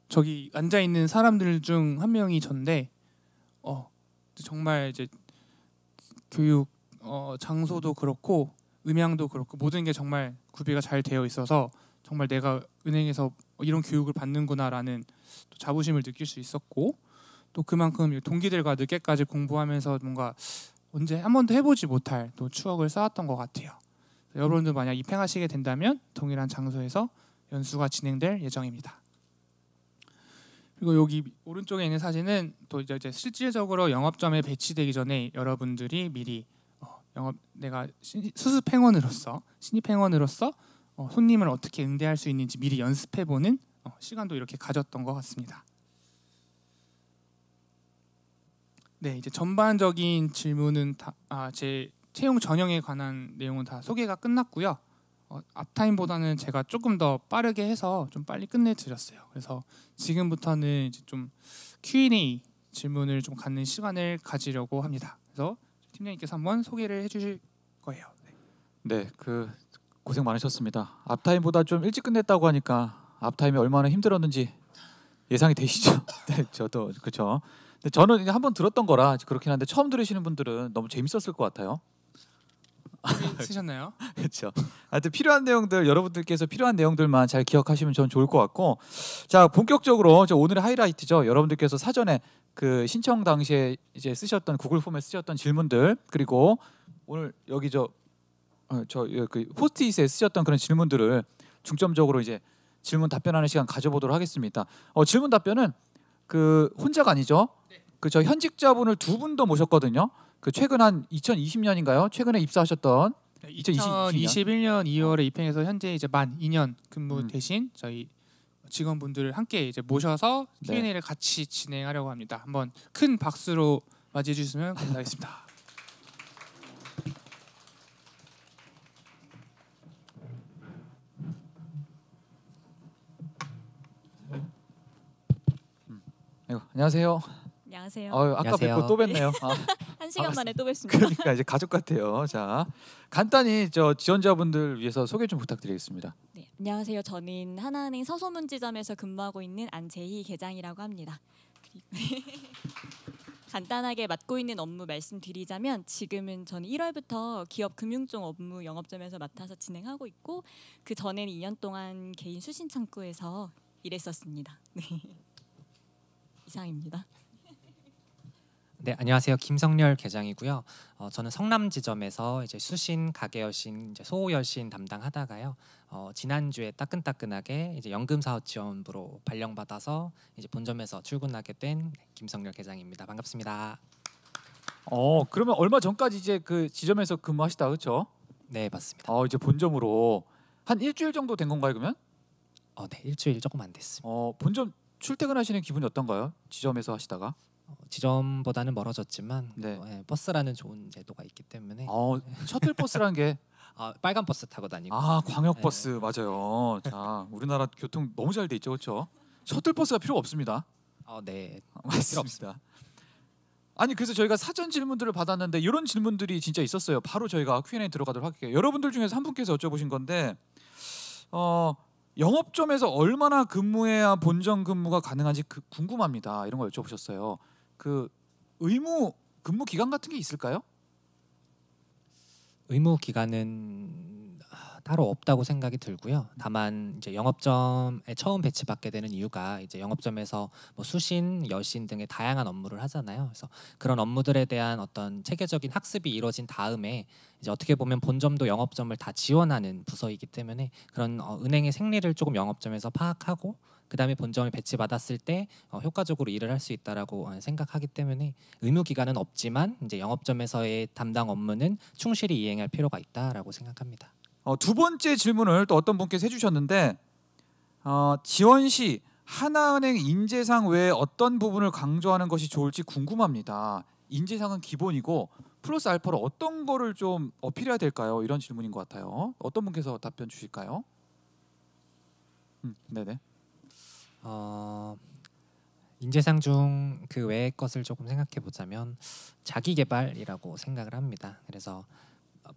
저기 앉아 있는 사람들 중 한 명이 전데 어 정말 이제 교육 어, 장소도 그렇고 음향도 그렇고 모든 게 정말 구비가 잘 되어 있어서 정말 내가 은행에서 이런 교육을 받는구나라는 자부심을 느낄 수 있었고 또 그만큼 동기들과 늦게까지 공부하면서 뭔가 언제 한 번도 해보지 못할 또 추억을 쌓았던 것 같아요. 여러분도 만약 입행하시게 된다면 동일한 장소에서 연수가 진행될 예정입니다. 그리고 여기 오른쪽에 있는 사진은 또 이제 실질적으로 영업점에 배치되기 전에 여러분들이 미리 어, 영업 내가 수습 행원으로서 신입 행원으로서 어, 손님을 어떻게 응대할 수 있는지 미리 연습해보는 어, 시간도 이렇게 가졌던 것 같습니다. 네, 이제 전반적인 질문은 다, 아, 제 채용 전형에 관한 내용은 다 소개가 끝났고요. 어, 앞타임보다는 제가 조금 더 빠르게 해서 좀 빨리 끝내드렸어요. 그래서 지금부터는 이제 좀 Q&A 질문을 좀 갖는 시간을 가지려고 합니다. 그래서 팀장님께서 한번 소개를 해주실 거예요. 네, 네그 고생 많으셨습니다. 앞타임보다 좀 일찍 끝냈다고 하니까 앞타임이 얼마나 힘들었는지 예상이 되시죠? 네, 저도 그렇죠. 근데 저는 한번 들었던 거라 그렇긴 한데 처음 들으시는 분들은 너무 재밌었을 것 같아요. 쓰셨나요? 그렇죠. 하여튼 필요한 내용들 여러분들께서 필요한 내용들만 잘 기억하시면 전 좋을 것 같고 자 본격적으로 저 오늘의 하이라이트죠. 여러분들께서 사전에 그 신청 당시에 이제 쓰셨던 구글 폼에 쓰셨던 질문들 그리고 오늘 여기 저 어, 저그 예, 포스트잇에 쓰셨던 그런 질문들을 중점적으로 이제 질문 답변하는 시간 가져보도록 하겠습니다. 어, 질문 답변은 그 혼자가 아니죠. 네. 그저 현직자분을 두 분 더 모셨거든요. 그 최근 한 2020년인가요? 최근에 입사하셨던 2021년 2월에 입행해서 현재 이제 만 2년 근무 음. 대신 저희 직원분들을 함께 이제 모셔서 네. Q&A를 네. 같이 진행하려고 합니다. 한번 큰 박수로 맞이해 주시면 감사하겠습니다. 아이고, 안녕하세요. 안녕하세요. 어 아까 안녕하세요. 뵙고 또 뵙네요. 아, 한 시간 만에 또 뵙습니다. 그러니까 이제 가족 같아요. 자, 간단히 저 지원자분들 위해서 소개 좀 부탁드리겠습니다. 네, 안녕하세요. 저는 하나은행 서소문지점에서 근무하고 있는 안재희 계장이라고 합니다. 간단하게 맡고 있는 업무 말씀드리자면 지금은 저는 1월부터 기업 금융쪽 업무 영업점에서 맡아서 진행하고 있고 그 전에는 2년 동안 개인 수신 창구에서 일했었습니다. 네. 이상입니다. 네 안녕하세요 김성렬 계장이고요. 어, 저는 성남 지점에서 이제 수신 가게 여신 이제 소호 여신 담당하다가요. 어, 지난주에 따끈따끈하게 이제 연금 사업 지원부로 발령받아서 이제 본점에서 출근하게 된 네, 김성렬 계장입니다. 반갑습니다. 어 그러면 얼마 전까지 이제 그 지점에서 근무하시다 그렇죠? 네 맞습니다. 어 이제 본점으로 한 일주일 정도 된 건가요 그러면? 어네 일주일 조금 안 됐습니다. 어 본점 출퇴근하시는 기분이 어떤가요? 지점에서 하시다가? 어, 지점보다는 멀어졌지만 네. 어, 예, 버스라는 좋은 제도가 있기 때문에 아, 어, 네. 셔틀 버스란 게 아, 빨간 버스 타고 다니고 아, 광역 네. 버스 맞아요. 자, 우리나라 교통 너무 잘 돼 있죠. 그렇죠? 셔틀 버스가 필요 없습니다. 어, 네 아, 필요 없습 맞습니다. 아니 그래서 저희가 사전 질문들을 받았는데 이런 질문들이 진짜 있었어요. 바로 저희가 Q&A 들어가도록 할게요. 여러분들 중에서 한 분께서 여쭤보신 건데 어 영업점에서 얼마나 근무해야 본전 근무가 가능한지 그 궁금합니다. 이런 걸 여쭤보셨어요. 그 의무 근무 기간 같은 게 있을까요? 의무 기간은 따로 없다고 생각이 들고요. 다만 이제 영업점에 처음 배치받게 되는 이유가 이제 영업점에서 뭐 수신, 여신 등의 다양한 업무를 하잖아요. 그래서 그런 업무들에 대한 어떤 체계적인 학습이 이루어진 다음에 이제 어떻게 보면 본점도 영업점을 다 지원하는 부서이기 때문에 그런 어, 은행의 생리를 조금 영업점에서 파악하고 그다음에 본점에 배치받았을 때 어, 효과적으로 일을 할 수 있다라고 어, 생각하기 때문에 의무 기간은 없지만 이제 영업점에서의 담당 업무는 충실히 이행할 필요가 있다라고 생각합니다. 어, 두 번째 질문을 또 어떤 분께서 해주셨는데 어, 지원 시 하나은행 인재상 외에 어떤 부분을 강조하는 것이 좋을지 궁금합니다. 인재상은 기본이고 플러스 알파로 어떤 거를 좀 어필해야 될까요? 이런 질문인 것 같아요. 어떤 분께서 답변 주실까요? 음, 네네. 어, 인재상 중 그 외의 것을 조금 생각해 보자면 자기 개발이라고 생각을 합니다. 그래서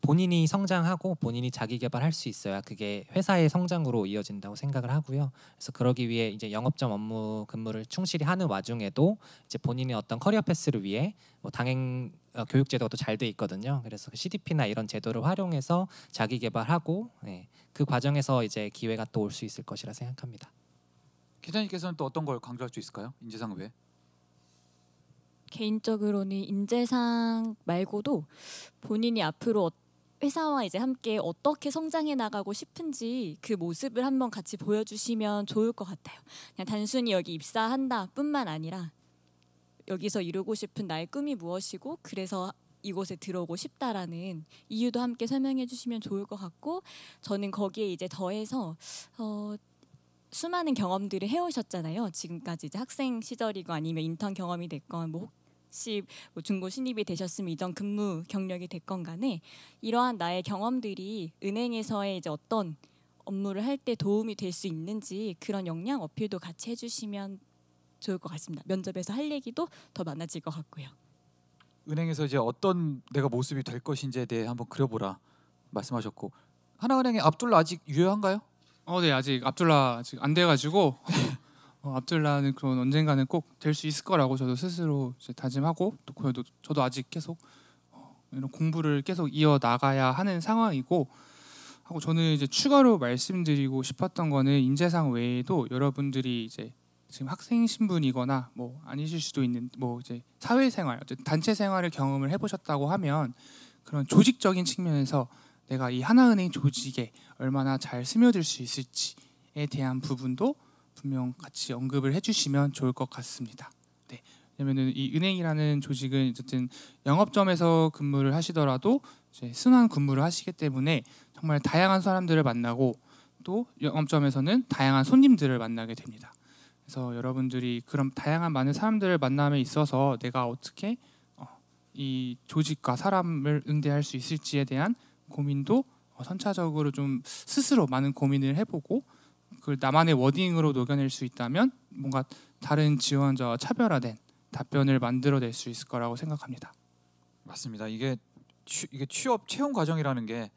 본인이 성장하고 본인이 자기 개발할 수 있어야 그게 회사의 성장으로 이어진다고 생각을 하고요. 그래서 그러기 위해 이제 영업점 업무 근무를 충실히 하는 와중에도 이제 본인의 어떤 커리어 패스를 위해 뭐 당행 어, 교육 제도가 또잘돼 있거든요. 그래서 그 CDP나 이런 제도를 활용해서 자기 개발하고 예, 그 과정에서 이제 기회가 또 올 수 있을 것이라 생각합니다. 기자님께서는 또 어떤 걸 강조할 수 있을까요? 인재상 외에. 개인적으로는 인재상 말고도 본인이 앞으로 어, 회사와 이제 함께 어떻게 성장해 나가고 싶은지 그 모습을 한번 같이 보여주시면 좋을 것 같아요. 그냥 단순히 여기 입사한다뿐만 아니라 여기서 이루고 싶은 나의 꿈이 무엇이고 그래서 이곳에 들어오고 싶다라는 이유도 함께 설명해 주시면 좋을 것 같고 저는 거기에 이제 더해서 어, 수많은 경험들을 해오셨잖아요. 지금까지 이제 학생 시절이고 아니면 인턴 경험이 됐건 뭐 신입, 뭐 중고 신입이 되셨으면 이전 근무 경력이 됐건 간에 이러한 나의 경험들이 은행에서의 이제 어떤 업무를 할 때 도움이 될 수 있는지 그런 역량 어필도 같이 해주시면 좋을 것 같습니다. 면접에서 할 얘기도 더 많아질 것 같고요. 은행에서 이제 어떤 내가 모습이 될 것인지에 대해 한번 그려보라 말씀하셨고 하나은행의 압둘라 아직 유효한가요? 어, 네 아직 압둘라 아직 안 돼가지고 어, 압둘라는 그런 언젠가는 꼭 될 수 있을 거라고 저도 스스로 이제 다짐하고 또 그래도 저도 아직 계속 어, 이런 공부를 계속 이어 나가야 하는 상황이고 하고 저는 이제 추가로 말씀드리고 싶었던 거는 인재상 외에도 여러분들이 이제 지금 학생 신분이거나 뭐 아니실 수도 있는 뭐 이제 사회생활 단체 생활을 경험을 해보셨다고 하면 그런 조직적인 측면에서 내가 이 하나은행 조직에 얼마나 잘 스며들 수 있을지에 대한 부분도 분명 같이 언급을 해주시면 좋을 것 같습니다. 네. 왜냐면이 은행이라는 조직은 어쨌든 영업점에서 근무를 하시더라도 순환 근무를 하시기 때문에 정말 다양한 사람들을 만나고 또 영업점에서는 다양한 손님들을 만나게 됩니다. 그래서 여러분들이 그런 다양한 많은 사람들을 만남에 있어서 내가 어떻게 어, 이 조직과 사람을 응대할 수 있을지에 대한 고민도 어, 선차적으로 좀 스스로 많은 고민을 해보고 그걸 나만의 워딩으로 녹여낼 수 있다면 뭔가 다른 지원자와 차별화된 답변을 만들어낼 수 있을 거라고 생각합니다. 맞습니다. 이게 취, 이게 취업 채용 과정이라는 게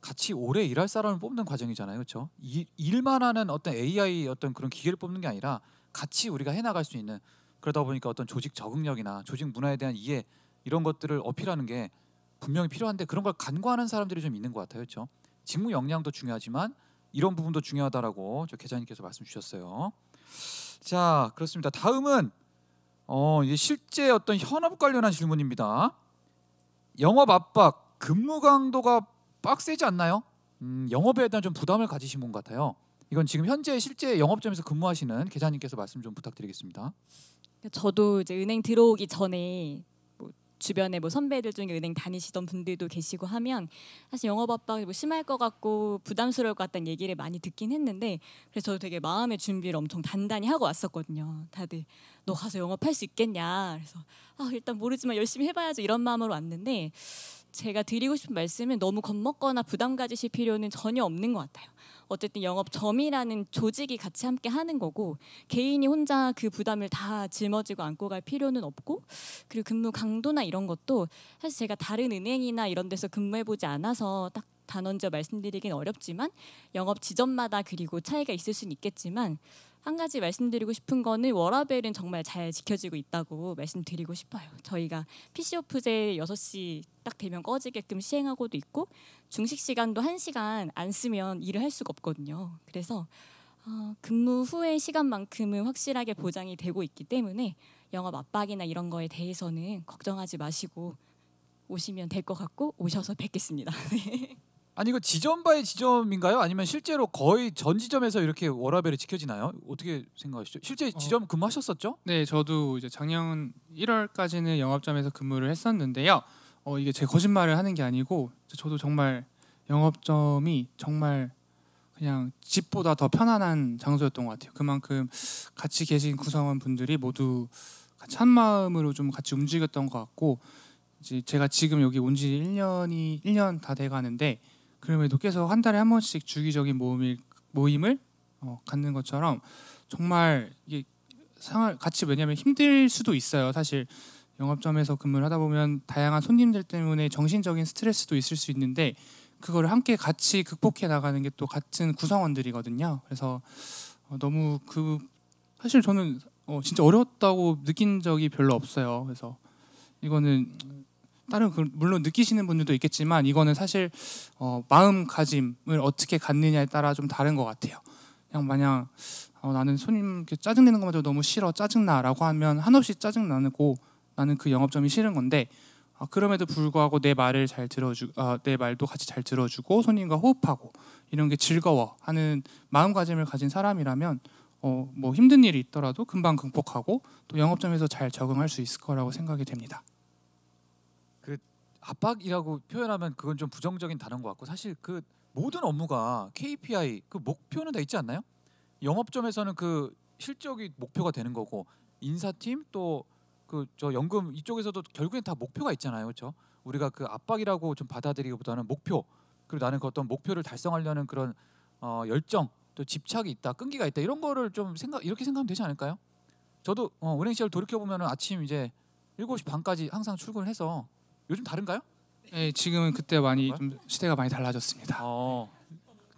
같이 오래 일할 사람을 뽑는 과정이잖아요, 그렇죠? 일, 만 하는 어떤 AI 어떤 그런 기계를 뽑는 게 아니라 같이 우리가 해나갈 수 있는 그러다 보니까 어떤 조직 적응력이나 조직 문화에 대한 이해 이런 것들을 어필하는 게 분명히 필요한데 그런 걸 간과하는 사람들이 좀 있는 것 같아요, 그렇죠? 직무 역량도 중요하지만 이런 부분도 중요하다라고 저 계장님께서 말씀 주셨어요. 자, 그렇습니다. 다음은 어, 실제 어떤 현업 관련한 질문입니다. 영업 압박, 근무 강도가 빡세지 않나요? 음, 영업에 대한 좀 부담을 가지신 분 같아요. 이건 지금 현재 실제 영업점에서 근무하시는 계장님께서 말씀 좀 부탁드리겠습니다. 저도 이제 은행 들어오기 전에 주변에 뭐 선배들 중에 은행 다니시던 분들도 계시고 하면 사실 영업 압박이 뭐 심할 것 같고 부담스러울 것 같다는 얘기를 많이 듣긴 했는데 그래서 저도 되게 마음의 준비를 엄청 단단히 하고 왔었거든요. 다들 너 가서 영업할 수 있겠냐? 그래서 아, 일단 모르지만 열심히 해봐야죠 이런 마음으로 왔는데 제가 드리고 싶은 말씀은 너무 겁먹거나 부담 가지실 필요는 전혀 없는 것 같아요. 어쨌든 영업점이라는 조직이 같이 함께 하는 거고 개인이 혼자 그 부담을 다 짊어지고 안고 갈 필요는 없고 그리고 근무 강도나 이런 것도 사실 제가 다른 은행이나 이런 데서 근무해 보지 않아서 딱 단언제 말씀드리긴 어렵지만 영업 지점마다 그리고 차이가 있을 수는 있겠지만 한 가지 말씀드리고 싶은 거는 워라벨은 정말 잘 지켜지고 있다고 말씀드리고 싶어요. 저희가 PC 오프제 6시 딱 되면 꺼지게끔 시행하고도 있고 중식 시간도 1시간 안 쓰면 일을 할 수가 없거든요. 그래서 어, 근무 후의 시간만큼은 확실하게 보장이 되고 있기 때문에 영업 압박이나 이런 거에 대해서는 걱정하지 마시고 오시면 될 것 같고 오셔서 뵙겠습니다. 네. 아니 이거 지점 바의 지점인가요? 아니면 실제로 거의 전 지점에서 이렇게 워라벨이 지켜지나요? 어떻게 생각하시죠? 실제 어. 지점 어, 근무하셨었죠? 네, 저도 이제 작년 1월까지는 영업점에서 근무를 했었는데요. 어, 이게 제 거짓말을 하는 게 아니고 저도 정말 영업점이 정말 그냥 집보다 더 편안한 장소였던 것 같아요. 그만큼 같이 계신 구성원 분들이 모두 같이 한 마음으로 좀 같이 움직였던 것 같고 이제 제가 지금 여기 온 지 1년이 1년 다 돼 가는데 그럼에도 계속 한 달에 한 번씩 주기적인 모임을, 모임을 어, 갖는 것처럼 정말 이게 상을 같이 왜냐하면 힘들 수도 있어요. 사실 영업점에서 근무를 하다 보면 다양한 손님들 때문에 정신적인 스트레스도 있을 수 있는데 그거를 함께 같이 극복해 나가는 게 또 같은 구성원들이거든요. 그래서 어, 너무 그 사실 저는 어, 진짜 어려웠다고 느낀 적이 별로 없어요. 그래서 이거는 다른 그, 물론 느끼시는 분들도 있겠지만 이거는 사실 어, 마음가짐을 어떻게 갖느냐에 따라 좀 다른 것 같아요. 그냥 마냥 어, 나는 손님 짜증내는 것마저 너무 싫어 짜증나라고 하면 한없이 짜증나고 나는 그 영업점이 싫은 건데 아, 그럼에도 불구하고 내 말을 잘 들어주 아, 내 말도 같이 잘 들어주고 손님과 호흡하고 이런 게 즐거워 하는 마음가짐을 가진 사람이라면 어, 뭐 힘든 일이 있더라도 금방 극복하고 또 영업점에서 잘 적응할 수 있을 거라고 생각이 됩니다. 압박이라고 표현하면 그건 좀 부정적인 단어인 것 같고 사실 그 모든 업무가 KPI 그 목표는 다 있지 않나요? 영업점에서는 그 실적이 목표가 되는 거고 인사팀 또 그 저 연금 이쪽에서도 결국엔 다 목표가 있잖아요, 그렇죠? 우리가 그 압박이라고 좀 받아들이기보다는 목표 그리고 나는 그 어떤 목표를 달성하려는 그런 어, 열정 또 집착이 있다, 끈기가 있다 이런 거를 좀 생각 이렇게 생각하면 되지 않을까요? 저도 어, 은행 시절 돌이켜 보면은 아침 이제 7시 반까지 항상 출근해서 을 요즘 다른가요? 네, 지금은 그때 많이 좀 시대가 많이 달라졌습니다. 어.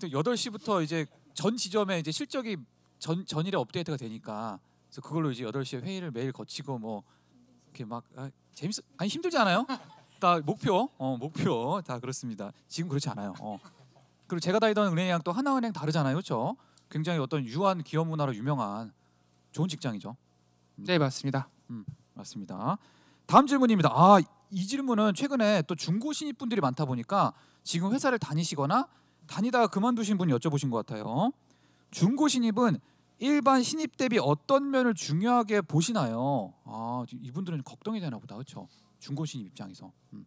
8시부터 이제 전 지점에 이제 실적이 전 전일에 업데이트가 되니까 그래서 그걸로 이제 8시에 회의를 매일 거치고 뭐 이렇게 막 아, 재밌어 아니 힘들지 않아요? 다 목표 어 목표 다 그렇습니다. 지금 그렇지 않아요. 어. 그리고 제가 다니던 은행이랑 또 하나은행 다르잖아요, 그렇죠? 굉장히 어떤 유한 기업 문화로 유명한 좋은 직장이죠. 음. 네 맞습니다. 음, 맞습니다. 다음 질문입니다. 아이 질문은 최근에 또 중고 신입분들이 많다 보니까 지금 회사를 다니시거나 다니다가 그만두신 분이 여쭤보신 것 같아요. 중고 신입은 일반 신입 대비 어떤 면을 중요하게 보시나요? 아 이분들은 걱정이 되나 보다 그렇죠? 중고 신입 입장에서 음.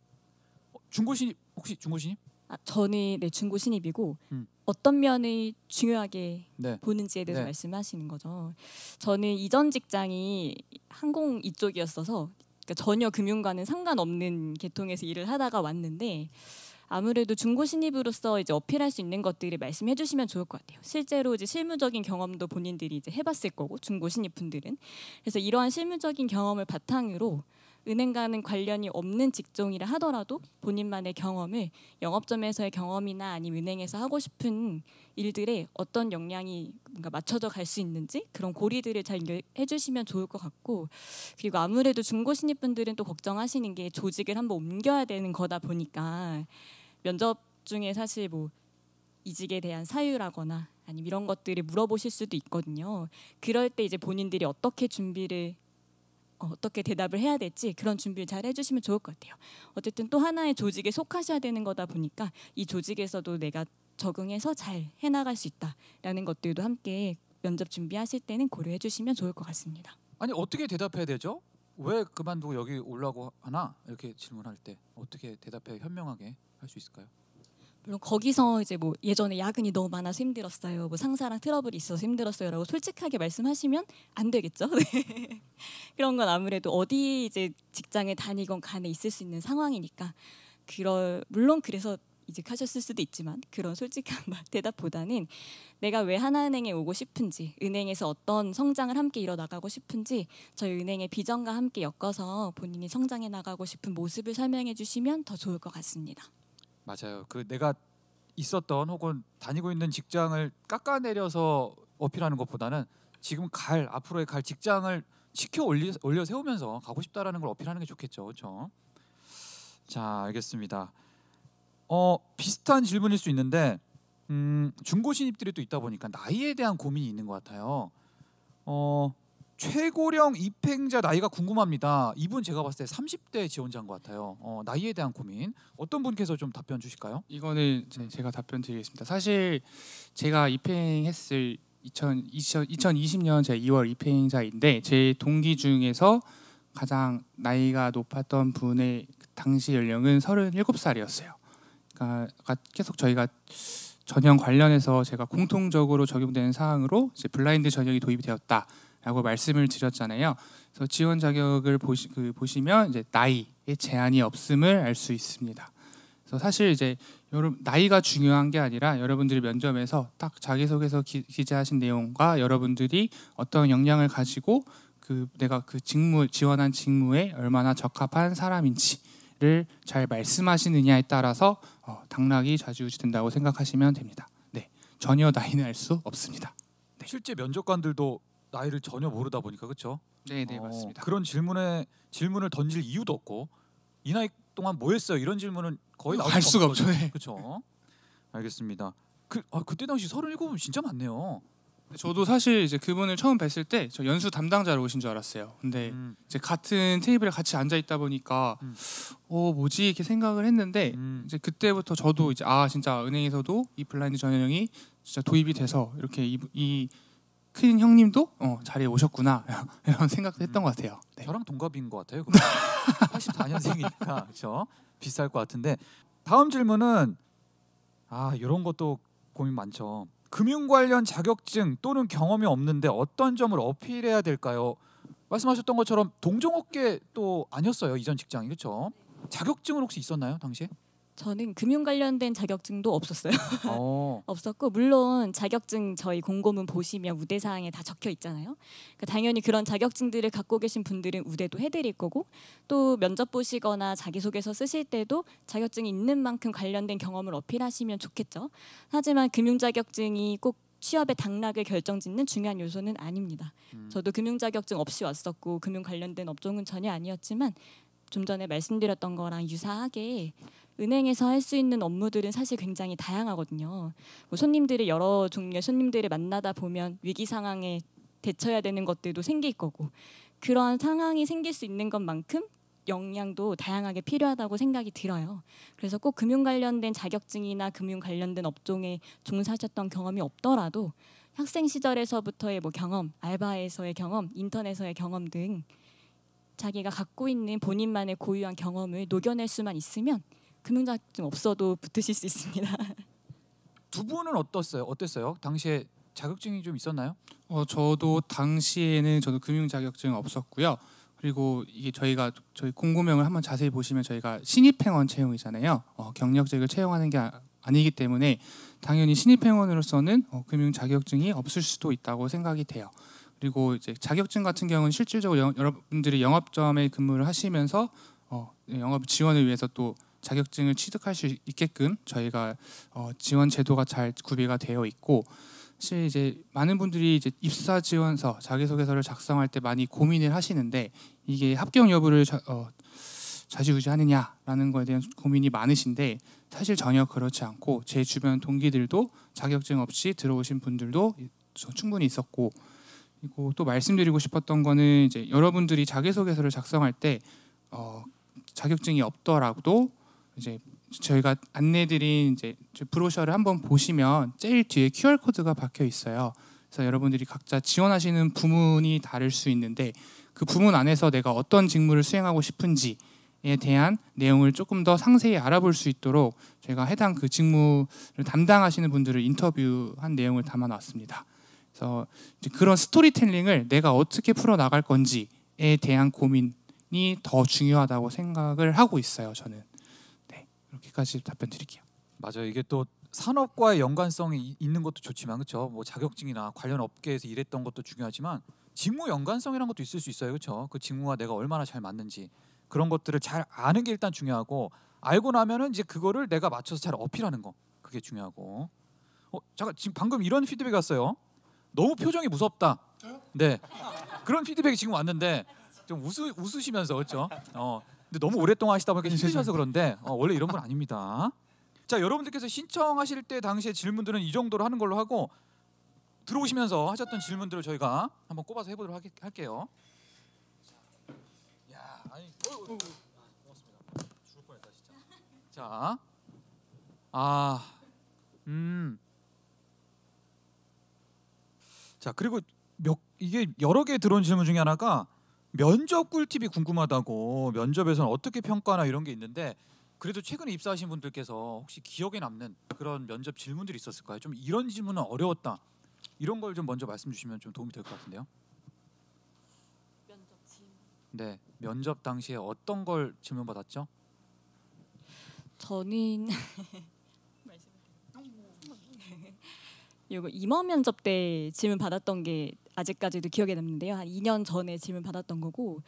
어, 중고 신입 혹시 중고 신입? 아, 저는 네 중고 신입이고 음. 어떤 면을 중요하게 네. 보는지에 대해서 네. 말씀하시는 거죠. 저는 이전 직장이 항공 이쪽이었어서 그러니까 전혀 금융과는 상관없는 계통에서 일을 하다가 왔는데 아무래도 중고 신입으로서 이제 어필할 수 있는 것들을 말씀해 주시면 좋을 것 같아요. 실제로 이제 실무적인 경험도 본인들이 이제 해봤을 거고 중고 신입 분들은 그래서 이러한 실무적인 경험을 바탕으로 은행과는 관련이 없는 직종이라 하더라도 본인만의 경험을 영업점에서의 경험이나 아니면 은행에서 하고 싶은 일들에 어떤 역량이 뭔가 맞춰져 갈 수 있는지 그런 고리들을 잘 해주시면 좋을 것 같고 그리고 아무래도 중고 신입분들은 또 걱정하시는 게 조직을 한번 옮겨야 되는 거다 보니까 면접 중에 사실 뭐 이직에 대한 사유라거나 아니면 이런 것들을 물어보실 수도 있거든요. 그럴 때 이제 본인들이 어떻게 준비를 어, 어떻게 대답을 해야 될지 그런 준비를 잘 해주시면 좋을 것 같아요. 어쨌든 또 하나의 조직에 속하셔야 되는 거다 보니까 이 조직에서도 내가 적응해서 잘 해나갈 수 있다라는 것들도 함께 면접 준비하실 때는 고려해 주시면 좋을 것 같습니다. 아니 어떻게 대답해야 되죠? 왜 그만두고 여기 올라고 하나 이렇게 질문할 때 어떻게 대답해 현명하게 할 수 있을까요? 물론 거기서 이제 뭐 예전에 야근이 너무 많아서 힘들었어요. 뭐 상사랑 트러블이 있어서 힘들었어요라고 솔직하게 말씀하시면 안 되겠죠. 네. 그런 건 아무래도 어디 이제 직장에 다니건 간에 있을 수 있는 상황이니까 그럴 물론 그래서 이제하셨을 수도 있지만 그런 솔직한 대답보다는 내가 왜 하나은행에 오고 싶은지 은행에서 어떤 성장을 함께 이뤄나가고 싶은지 저희 은행의 비전과 함께 엮어서 본인이 성장해 나가고 싶은 모습을 설명해 주시면 더 좋을 것 같습니다. 맞아요. 그 내가 있었던 혹은 다니고 있는 직장을 깎아내려서 어필하는 것보다는 지금 갈 앞으로의 갈 직장을 시켜 올리, 올려 세우면서 가고 싶다라는 걸 어필하는 게 좋겠죠. 그렇 자, 알겠습니다. 어, 비슷한 질문일 수 있는데 음, 중고 신입들이 또 있다 보니까 나이에 대한 고민이 있는 것 같아요. 어, 최고령 입행자 나이가 궁금합니다. 이분 제가 봤을 때 30대 지원자인 것 같아요. 어, 나이에 대한 고민 어떤 분께서 좀 답변 주실까요? 이거는 제, 제가 답변 드리겠습니다. 사실 제가 입행했을 2020, 2020년 제 2월 입행자인데 제 동기 중에서 가장 나이가 높았던 분의 당시 연령은 37살이었어요. 그러니까 계속 저희가 전형 관련해서 제가 공통적으로 적용되는 사항으로 이제 블라인드 전형이 도입이 되었다. 라고 말씀을 드렸잖아요. 그래서 지원 자격을 보시, 그 보시면 이제 나이에 제한이 없음을 알 수 있습니다. 그래서 사실 이제 여러분 나이가 중요한 게 아니라 여러분들이 면접에서 딱 자기소개서 기, 기재하신 내용과 여러분들이 어떤 역량을 가지고 그 내가 그 직무 지원한 직무에 얼마나 적합한 사람인지를 잘 말씀하시느냐에 따라서 어, 당락이 좌지우지된다고 생각하시면 됩니다. 네, 전혀 나이는 알 수 없습니다. 네. 실제 면접관들도 나이를 전혀 모르다 보니까 그렇죠. 네, 네 어, 맞습니다. 그런 질문에 질문을 던질 이유도 없고 이 나이 동안 뭐 했어요? 이런 질문은 거의 어, 나올 할 수가 없죠. 네. 그렇죠. 알겠습니다. 그 아, 그때 당시 37은 진짜 많네요. 저도 사실 이제 그분을 처음 뵀을 때 저 연수 담당자로 오신 줄 알았어요. 근데 음. 이제 같은 테이블에 같이 앉아 있다 보니까 음. 어 뭐지 이렇게 생각을 했는데 음. 이제 그때부터 저도 이제 아 진짜 은행에서도 이 블라인드 전형이 진짜 도입이 돼서 이렇게 이, 이큰 형님도 어, 자리에 오셨구나 이런 생각도 했던 음. 것 같아요. 네. 저랑 동갑인 것 같아요. 84년생이니까 그렇죠. 비쌀 것 같은데 다음 질문은 아 이런 것도 고민 많죠. 금융 관련 자격증 또는 경험이 없는데 어떤 점을 어필해야 될까요? 말씀하셨던 것처럼 동종업계 또 아니었어요 이전 직장이 그렇죠? 자격증은 혹시 있었나요 당시에? 저는 금융 관련된 자격증도 없었어요. 어. 없었고 물론 자격증 저희 공고문 보시면 우대 사항에 다 적혀 있잖아요. 그러니까 당연히 그런 자격증들을 갖고 계신 분들은 우대도 해드릴 거고 또 면접 보시거나 자기소개서 쓰실 때도 자격증이 있는 만큼 관련된 경험을 어필하시면 좋겠죠. 하지만 금융 자격증이 꼭 취업의 당락을 결정짓는 중요한 요소는 아닙니다. 음. 저도 금융 자격증 없이 왔었고 금융 관련된 업종은 전혀 아니었지만 좀 전에 말씀드렸던 거랑 유사하게 은행에서 할 수 있는 업무들은 사실 굉장히 다양하거든요. 뭐 손님들이 여러 종류의 손님들을 만나다 보면 위기 상황에 대처해야 되는 것들도 생길 거고 그러한 상황이 생길 수 있는 것만큼 역량도 다양하게 필요하다고 생각이 들어요. 그래서 꼭 금융 관련된 자격증이나 금융 관련된 업종에 종사하셨던 경험이 없더라도 학생 시절에서부터의 뭐 경험, 알바에서의 경험, 인턴에서의 경험 등 자기가 갖고 있는 본인만의 고유한 경험을 녹여낼 수만 있으면 금융자좀 없어도 붙으실 수 있습니다. 두 분은 어떻어요? 어땠어요? 당시에 자격증이 좀 있었나요? 어, 저도 당시에는 저도 금융 자격증 없었고요. 그리고 이게 저희가 저희 공고명을 한번 자세히 보시면 저희가 신입행원 채용이잖아요. 어, 경력직을 채용하는 게 아, 니기 때문에 당연히 신입행원으로서는 어, 금융 자격증이 없을 수도 있다고 생각이 돼요. 그리고 이제 자격증 같은 경우는 실질적으로 여, 러분들이 영업점에 근무를 하시면서 어, 네, 영업 지원을 위해서 또 자격증을 취득할 수 있게끔 저희가 어, 지원 제도가 잘 구비가 되어 있고 사실 이제 많은 분들이 이제 입사 지원서 자기소개서를 작성할 때 많이 고민을 하시는데 이게 합격 여부를 자, 어, 자지우지하느냐라는 것에 대한 고민이 많으신데 사실 전혀 그렇지 않고 제 주변 동기들도 자격증 없이 들어오신 분들도 충분히 있었고 그리고 또 말씀드리고 싶었던 거는 이제 여러분들이 자기소개서를 작성할 때 어, 자격증이 없더라도 이제 저희가 안내드린 이제 브로셔를 한번 보시면 제일 뒤에 QR 코드가 박혀 있어요. 그래서 여러분들이 각자 지원하시는 부문이 다를 수 있는데 그 부문 안에서 내가 어떤 직무를 수행하고 싶은지에 대한 내용을 조금 더 상세히 알아볼 수 있도록 저희가 해당 그 직무를 담당하시는 분들을 인터뷰한 내용을 담아놨습니다. 그래서 그런 스토리텔링을 내가 어떻게 풀어 나갈 건지에 대한 고민이 더 중요하다고 생각을 하고 있어요. 저는. 이렇게까지 답변 드릴게요. 맞아요. 이게 또 산업과의 연관성이 있는 것도 좋지만 그렇죠. 뭐 자격증이나 관련 업계에서 일했던 것도 중요하지만 직무 연관성이라는 것도 있을 수 있어요. 그렇죠. 그 직무와 내가 얼마나 잘 맞는지 그런 것들을 잘 아는 게 일단 중요하고 알고 나면은 이제 그거를 내가 맞춰서 잘 어필하는 거 그게 중요하고. 어, 잠깐 지금 방금 이런 피드백 왔어요. 너무 표정이 무섭다. 네. 그런 피드백이 지금 왔는데 좀 웃으, 웃으시면서 그렇죠. 어, 근데 너무 오랫동안 하시다 보니까 네, 네, 네. 힘드셔서 그런데 어, 원래 이런 건 아닙니다. 자 여러분들께서 신청하실 때 당시에 질문들은 이 정도로 하는 걸로 하고 들어오시면서 하셨던 질문들을 저희가 한번 꼽아서 해보도록 하, 할게요. 야, 아니, 어이구, 어이구. 아, 죽을 뻔했다 진짜. 자, 아, 음, 자 그리고 몇 이게 여러 개 들어온 질문 중에 하나가 면접 꿀팁이 궁금하다고 면접에서는 어떻게 평가나 이런 게 있는데 그래도 최근에 입사하신 분들께서 혹시 기억에 남는 그런 면접 질문들이 있었을까요? 좀 이런 질문은 어려웠다 이런 걸 좀 먼저 말씀 주시면 좀 도움이 될 것 같은데요. 면접 질문. 네, 면접 당시에 어떤 걸 질문 받았죠? 저는 요거 임원 면접 때 질문 받았던 게 아직까지도 기억에 남는데요. 한 2년 전에 질문 받았던 거고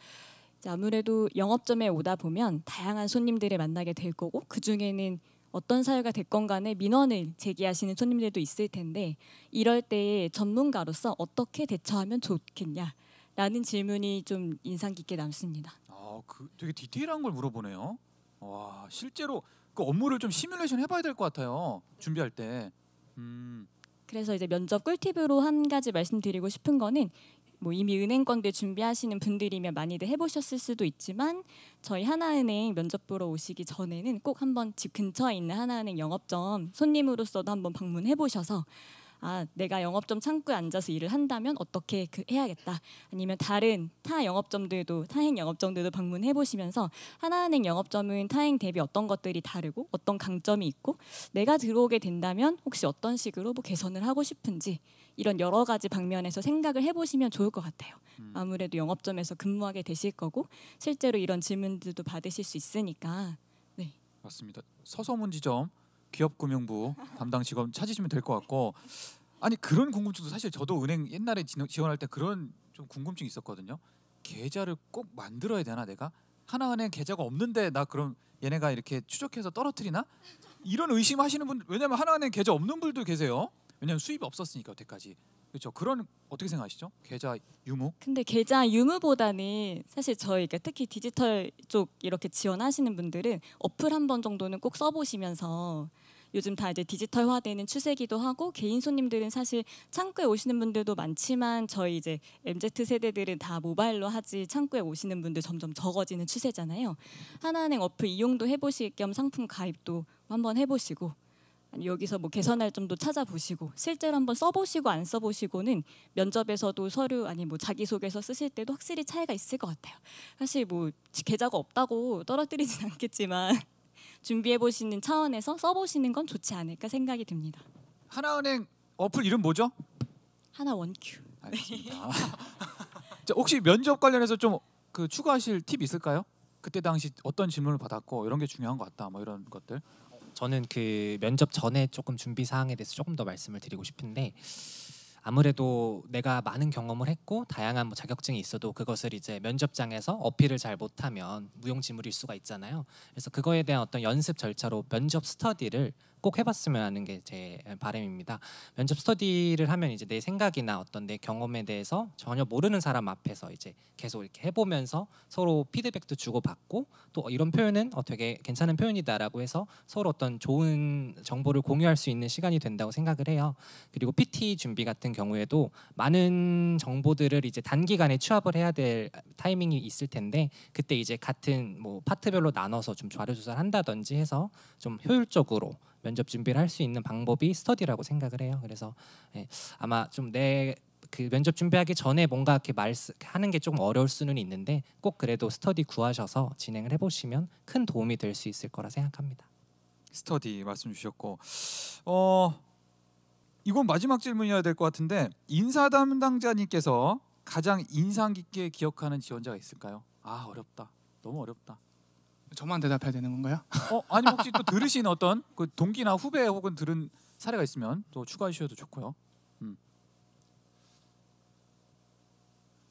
아무래도 영업점에 오다 보면 다양한 손님들을 만나게 될 거고 그 중에는 어떤 사유가 됐건 간에 민원을 제기하시는 손님들도 있을 텐데 이럴 때에 전문가로서 어떻게 대처하면 좋겠냐라는 질문이 좀 인상 깊게 남습니다. 아, 그 되게 디테일한 걸 물어보네요. 와, 실제로 그 업무를 좀 시뮬레이션 해봐야 될 것 같아요. 준비할 때. 음. 그래서 이제 면접 꿀팁으로 한 가지 말씀드리고 싶은 거는 뭐 이미 은행권들 준비하시는 분들이면 많이들 해보셨을 수도 있지만 저희 하나은행 면접 보러 오시기 전에는 꼭 한번 집 근처에 있는 하나은행 영업점 손님으로서도 한번 방문해 보셔서 아 내가 영업점 창구에 앉아서 일을 한다면 어떻게 그 해야겠다 아니면 다른 타 영업점들도 타행 영업점들도 방문해 보시면서 하나은행 영업점은 타행 대비 어떤 것들이 다르고 어떤 강점이 있고 내가 들어오게 된다면 혹시 어떤 식으로 뭐 개선을 하고 싶은지 이런 여러 가지 방면에서 생각을 해보시면 좋을 것 같아요. 음. 아무래도 영업점에서 근무하게 되실 거고 실제로 이런 질문들도 받으실 수 있으니까. 네. 맞습니다. 서서문 지점 기업금융부 담당 직원 찾으시면 될 것 같고 아니 그런 궁금증도 사실 저도 은행 옛날에 지원할 때 그런 좀 궁금증이 있었거든요. 계좌를 꼭 만들어야 되나 내가 하나은행 계좌가 없는데 나 그럼 얘네가 이렇게 추적해서 떨어뜨리나 이런 의심하시는 분 왜냐면 하나은행 계좌 없는 분도 계세요. 왜냐면 수입이 없었으니까 여태까지 그렇죠. 그런 어떻게 생각하시죠? 계좌 유무? 근데 계좌 유무보다는 사실 저희 가 특히 디지털 쪽 이렇게 지원하시는 분들은 어플 한 번 정도는 꼭 써보시면서 요즘 다 이제 디지털화되는 추세기도 하고 개인 손님들은 사실 창구에 오시는 분들도 많지만 저희 이제 MZ 세대들은 다 모바일로 하지 창구에 오시는 분들 점점 적어지는 추세잖아요. 하나은행 어플 이용도 해보실 겸 상품 가입도 한번 해보시고 여기서 뭐 개선할 점도 찾아보시고 실제로 한번 써보시고 안 써보시고는 면접에서도 서류 아니 뭐 자기소개서 쓰실 때도 확실히 차이가 있을 것 같아요. 사실 뭐 계좌가 없다고 떨어뜨리진 않겠지만 준비해 보시는 차원에서 써보시는 건 좋지 않을까 생각이 듭니다. 하나은행 어플 이름 뭐죠? 하나 원큐. 자, 혹시 면접 관련해서 좀그 추가하실 팁 있을까요? 그때 당시 어떤 질문을 받았고 이런 게 중요한 것 같다 뭐 이런 것들. 저는 그 면접 전에 조금 준비 사항에 대해서 조금 더 말씀을 드리고 싶은데 아무래도 내가 많은 경험을 했고 다양한 뭐 자격증이 있어도 그것을 이제 면접장에서 어필을 잘 못하면 무용지물일 수가 있잖아요. 그래서 그거에 대한 어떤 연습 절차로 면접 스터디를 꼭 해봤으면 하는 게 제 바람입니다. 면접 스터디를 하면 이제 내 생각이나 어떤 내 경험에 대해서 전혀 모르는 사람 앞에서 이제 계속 이렇게 해보면서 서로 피드백도 주고받고 또 이런 표현은 어, 되게 괜찮은 표현이다라고 해서 서로 어떤 좋은 정보를 공유할 수 있는 시간이 된다고 생각을 해요. 그리고 PT 준비 같은 경우에도 많은 정보들을 이제 단기간에 취합을 해야 될 타이밍이 있을 텐데 그때 이제 같은 뭐 파트별로 나눠서 좀 자료 조사를 한다든지 해서 좀 효율적으로 면접 준비를 할 수 있는 방법이 스터디라고 생각을 해요. 그래서 예, 아마 좀 내 그 면접 준비하기 전에 뭔가 이렇게 말 하는 게 좀 어려울 수는 있는데 꼭 그래도 스터디 구하셔서 진행을 해보시면 큰 도움이 될 수 있을 거라 생각합니다. 스터디 말씀 주셨고 어 이건 마지막 질문이어야 될 것 같은데 인사 담당자님께서 가장 인상 깊게 기억하는 지원자가 있을까요? 아 어렵다 너무 어렵다 저만 대답해야 되는 건가요? 어 아니 혹시 또 들으신 어떤 그 동기나 후배 혹은 들은 사례가 있으면 또 추가해 주셔도 좋고요. 음.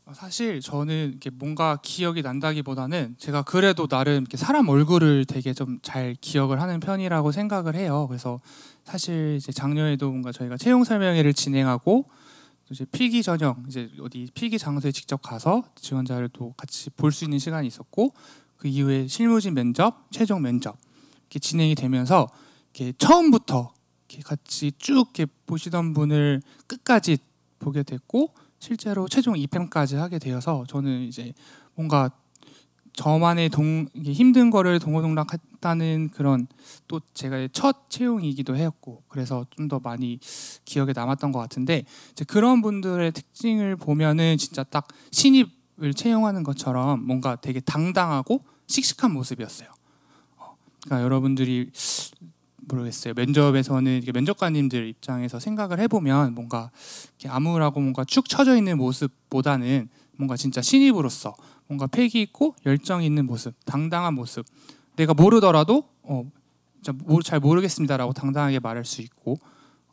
어, 사실 저는 이렇게 뭔가 기억이 난다기보다는 제가 그래도 나름 이렇게 사람 얼굴을 되게 좀 잘 기억을 하는 편이라고 생각을 해요. 그래서 사실 이제 작년에도 뭔가 저희가 채용 설명회를 진행하고 이제 필기 전형 이제 어디 필기 장소에 직접 가서 지원자를 또 같이 볼 수 있는 시간이 있었고 그 이후에 실무진 면접, 최종 면접 이렇게 진행이 되면서 이렇게 처음부터 이렇게 같이 쭉 이렇게 보시던 분을 끝까지 보게 됐고 실제로 최종 입편까지 하게 되어서 저는 이제 뭔가 저만의 동, 이게 힘든 거를 동호동락했다는 그런 또 제가 첫 채용이기도 했고 그래서 좀 더 많이 기억에 남았던 것 같은데 이제 그런 분들의 특징을 보면은 진짜 딱 신입을 채용하는 것처럼 뭔가 되게 당당하고 씩씩한 모습이었어요. 어, 그러니까 여러분들이 모르겠어요. 면접에서는 면접관님들 입장에서 생각을 해보면 뭔가 암울하고 뭔가 축 처져 있는 모습보다는 뭔가 진짜 신입으로서 뭔가 패기 있고 열정 있는 모습, 당당한 모습. 내가 모르더라도 어, 잘 모르겠습니다라고 당당하게 말할 수 있고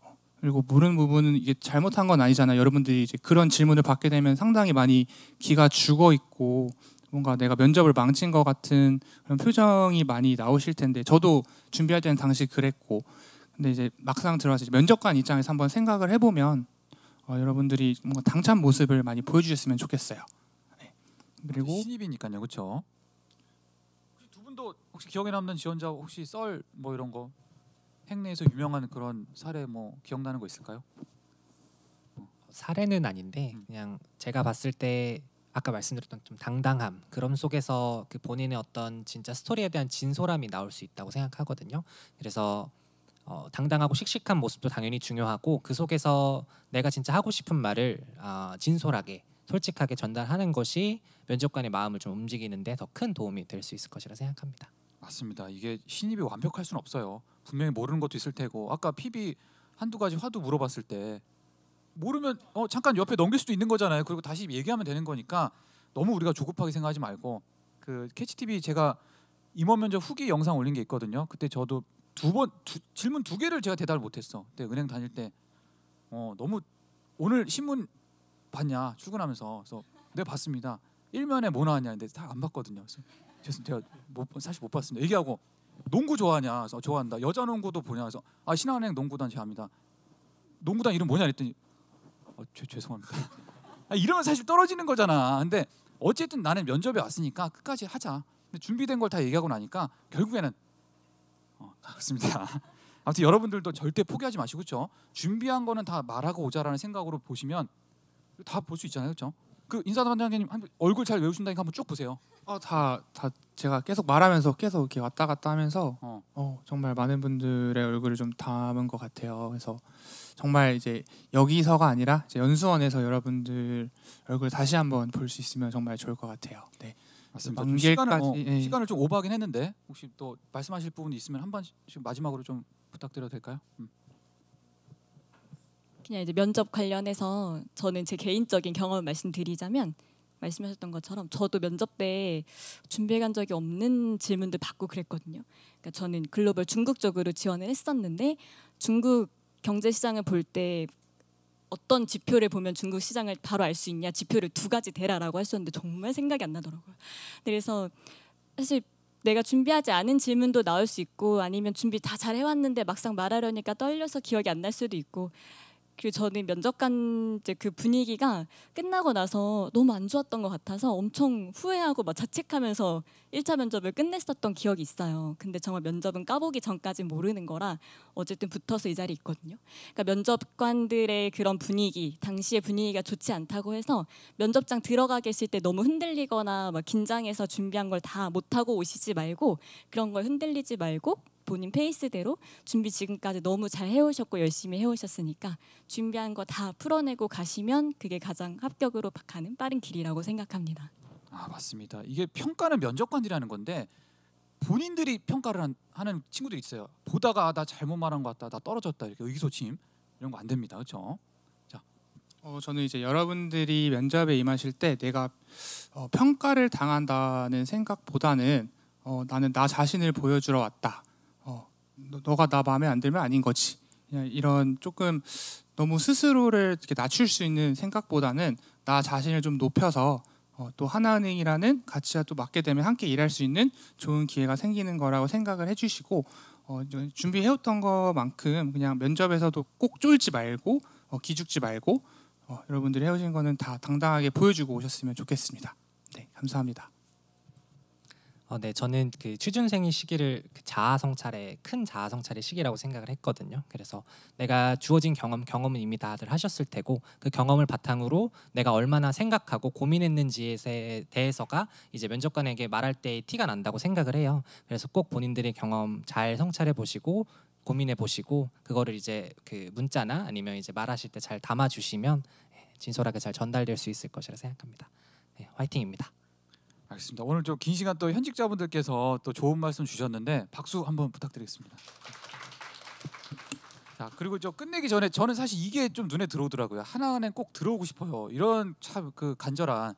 어, 그리고 모르는 부분은 이게 잘못한 건 아니잖아요. 여러분들이 이제 그런 질문을 받게 되면 상당히 많이 기가 죽어 있고 뭔가 내가 면접을 망친 것 같은 그런 표정이 많이 나오실 텐데 저도 준비할 때는 당시 그랬고 근데 이제 막상 들어와서 이제 면접관 입장에서 한번 생각을 해보면 어, 여러분들이 뭔가 당찬 모습을 많이 보여주셨으면 좋겠어요. 네. 그리고 신입이니까요, 그렇죠? 두 분도 혹시 기억에 남는 지원자 혹시 썰 뭐 이런 거 행내에서 유명한 그런 사례 뭐 기억나는 거 있을까요? 사례는 아닌데 음. 그냥 제가 봤을 때 아까 말씀드렸던 좀 당당함 그런 속에서 그 본인의 어떤 진짜 스토리에 대한 진솔함이 나올 수 있다고 생각하거든요. 그래서 어, 당당하고 씩씩한 모습도 당연히 중요하고 그 속에서 내가 진짜 하고 싶은 말을 어, 진솔하게 솔직하게 전달하는 것이 면접관의 마음을 좀 움직이는데 더 큰 도움이 될 수 있을 것이라 생각합니다. 맞습니다. 이게 신입이 완벽할 수는 없어요. 분명히 모르는 것도 있을 테고 아까 PB 한두 가지 화두 물어봤을 때 모르면 어, 잠깐 옆에 넘길 수도 있는 거잖아요. 그리고 다시 얘기하면 되는 거니까 너무 우리가 조급하게 생각하지 말고 그 캐치 TV 제가 임원 면접 후기 영상 올린 게 있거든요. 그때 저도 두번 두, 질문 두 개를 제가 대답을 못했어. 그때 은행 다닐 때 어, 너무 오늘 신문 봤냐 출근하면서 그래서 네 봤습니다. 일면에 뭐 나왔냐 했는데다 안 봤거든요. 그래서 제가 못, 사실 못 봤습니다. 얘기하고 농구 좋아하냐? 그래서 좋아한다. 여자 농구도 보냐? 그래서 아 신한은행 농구단 좋아합니다. 농구단 이름 뭐냐 했더니 어, 죄, 죄송합니다. 아, 이러면 사실 떨어지는 거잖아. 근데 어쨌든 나는 면접에 왔으니까 끝까지 하자. 근데 준비된 걸 다 얘기하고 나니까 결국에는 어, 그렇습니다. 아무튼 여러분들도 절대 포기하지 마시고 그렇죠? 준비한 거는 다 말하고 오자라는 생각으로 보시면 다 볼 수 있잖아요. 그렇죠? 그 인사담당자님 얼굴 잘 외우신다니까 한번 쭉 보세요. 어다다 다 제가 계속 말하면서 계속 이렇게 왔다 갔다 하면서 어. 어. 정말 많은 분들의 얼굴을 좀 담은 것 같아요. 그래서 정말 이제 여기서가 아니라 이제 연수원에서 여러분들 얼굴 다시 한번 볼 수 있으면 정말 좋을 것 같아요. 네. 맞습니다. 시간을, 어, 예, 예. 시간을 좀 오버하긴 했는데 혹시 또 말씀하실 부분이 있으면 한 번씩 마지막으로 좀 부탁드려도 될까요? 음. 그냥 이제 면접 관련해서 저는 제 개인적인 경험을 말씀드리자면 말씀하셨던 것처럼 저도 면접 때 준비해 간 적이 없는 질문들 받고 그랬거든요. 그러니까 저는 글로벌 중국 쪽으로 지원을 했었는데 중국 경제 시장을 볼 때 어떤 지표를 보면 중국 시장을 바로 알 수 있냐 지표를 두 가지 대라라고 했었는데 정말 생각이 안 나더라고요. 그래서 사실 내가 준비하지 않은 질문도 나올 수 있고 아니면 준비 다 잘 해왔는데 막상 말하려니까 떨려서 기억이 안 날 수도 있고 그리고 저는 면접관 이제 그 분위기가 끝나고 나서 너무 안 좋았던 것 같아서 엄청 후회하고 막 자책하면서 1차 면접을 끝냈었던 기억이 있어요. 근데 정말 면접은 까보기 전까지 모르는 거라 어쨌든 붙어서 이 자리에 있거든요. 그러니까 면접관들의 그런 분위기, 당시의 분위기가 좋지 않다고 해서 면접장 들어가 계실 때 너무 흔들리거나 막 긴장해서 준비한 걸 다 못하고 오시지 말고 그런 걸 흔들리지 말고 본인 페이스대로 준비 지금까지 너무 잘 해오셨고 열심히 해오셨으니까 준비한 거 다 풀어내고 가시면 그게 가장 합격으로 가는 빠른 길이라고 생각합니다. 아 맞습니다. 이게 평가는 면접관이라는 건데 본인들이 평가를 한, 하는 친구도 있어요. 보다가 아, 나 잘못 말한 것 같다, 나 떨어졌다 이렇게 의기소침 이런 거 안 됩니다, 그렇죠? 어, 저는 이제 여러분들이 면접에 임하실 때 내가 어, 평가를 당한다는 생각보다는 어, 나는 나 자신을 보여주러 왔다. 너가 나 마음에 안 들면 아닌 거지. 이런 조금 너무 스스로를 이렇게 낮출 수 있는 생각보다는 나 자신을 좀 높여서 어, 또 하나은행이라는 가치와 또 맞게 되면 함께 일할 수 있는 좋은 기회가 생기는 거라고 생각을 해주시고 어, 준비해왔던 것만큼 그냥 면접에서도 꼭 쫄지 말고 어, 기죽지 말고 어, 여러분들이 해오신 거는 다 당당하게 보여주고 오셨으면 좋겠습니다. 네, 감사합니다. 어, 네, 저는 그 취준생의 시기를 그 자아 성찰의 큰 자아 성찰의 시기라고 생각을 했거든요. 그래서 내가 주어진 경험 경험은 이미 다들 하셨을 테고 그 경험을 바탕으로 내가 얼마나 생각하고 고민했는지에 대해서가 이제 면접관에게 말할 때 티가 난다고 생각을 해요. 그래서 꼭 본인들의 경험 잘 성찰해 보시고 고민해 보시고 그거를 이제 그 문자나 아니면 이제 말하실 때 잘 담아 주시면 예, 진솔하게 잘 전달될 수 있을 것이라 생각합니다. 네, 화이팅입니다. 알겠습니다. 오늘 좀 긴 시간 또 현직자분들께서 또 좋은 말씀 주셨는데 박수 한번 부탁드리겠습니다. 자 그리고 저 끝내기 전에 저는 사실 이게 좀 눈에 들어오더라고요. 하나은행 꼭 들어오고 싶어요. 이런 참 그 간절한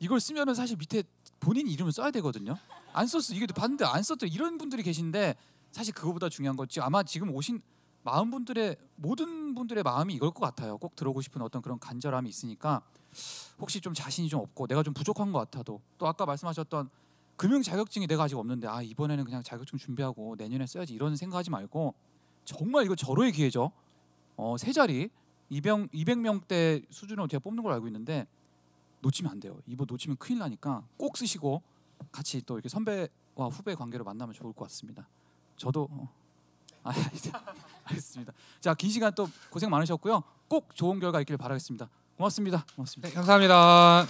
이걸 쓰면은 사실 밑에 본인 이름을 써야 되거든요. 안 썼어. 이게 봤는데 안 썼죠. 이런 분들이 계신데 사실 그거보다 중요한 건지 아마 지금 오신 마음 분들의 모든 분들의 마음이 이걸 것 같아요. 꼭 들어오고 싶은 어떤 그런 간절함이 있으니까 혹시 좀 자신이 좀 없고 내가 좀 부족한 것 같아도 또 아까 말씀하셨던 금융 자격증이 내가 아직 없는데 아 이번에는 그냥 자격증 준비하고 내년에 써야지 이런 생각하지 말고 정말 이거 절호의 기회죠. 어, 세 자리 200, 200명대 수준으로 제가 뽑는 걸 알고 있는데 놓치면 안 돼요. 이거 놓치면 큰일 나니까 꼭 쓰시고 같이 또 이렇게 선배와 후배 관계로 만나면 좋을 것 같습니다. 저도 어. 아, 알겠습니다. 자, 긴 시간 또 고생 많으셨고요. 꼭 좋은 결과 있기를 바라겠습니다. 고맙습니다. 고맙습니다. 네, 감사합니다.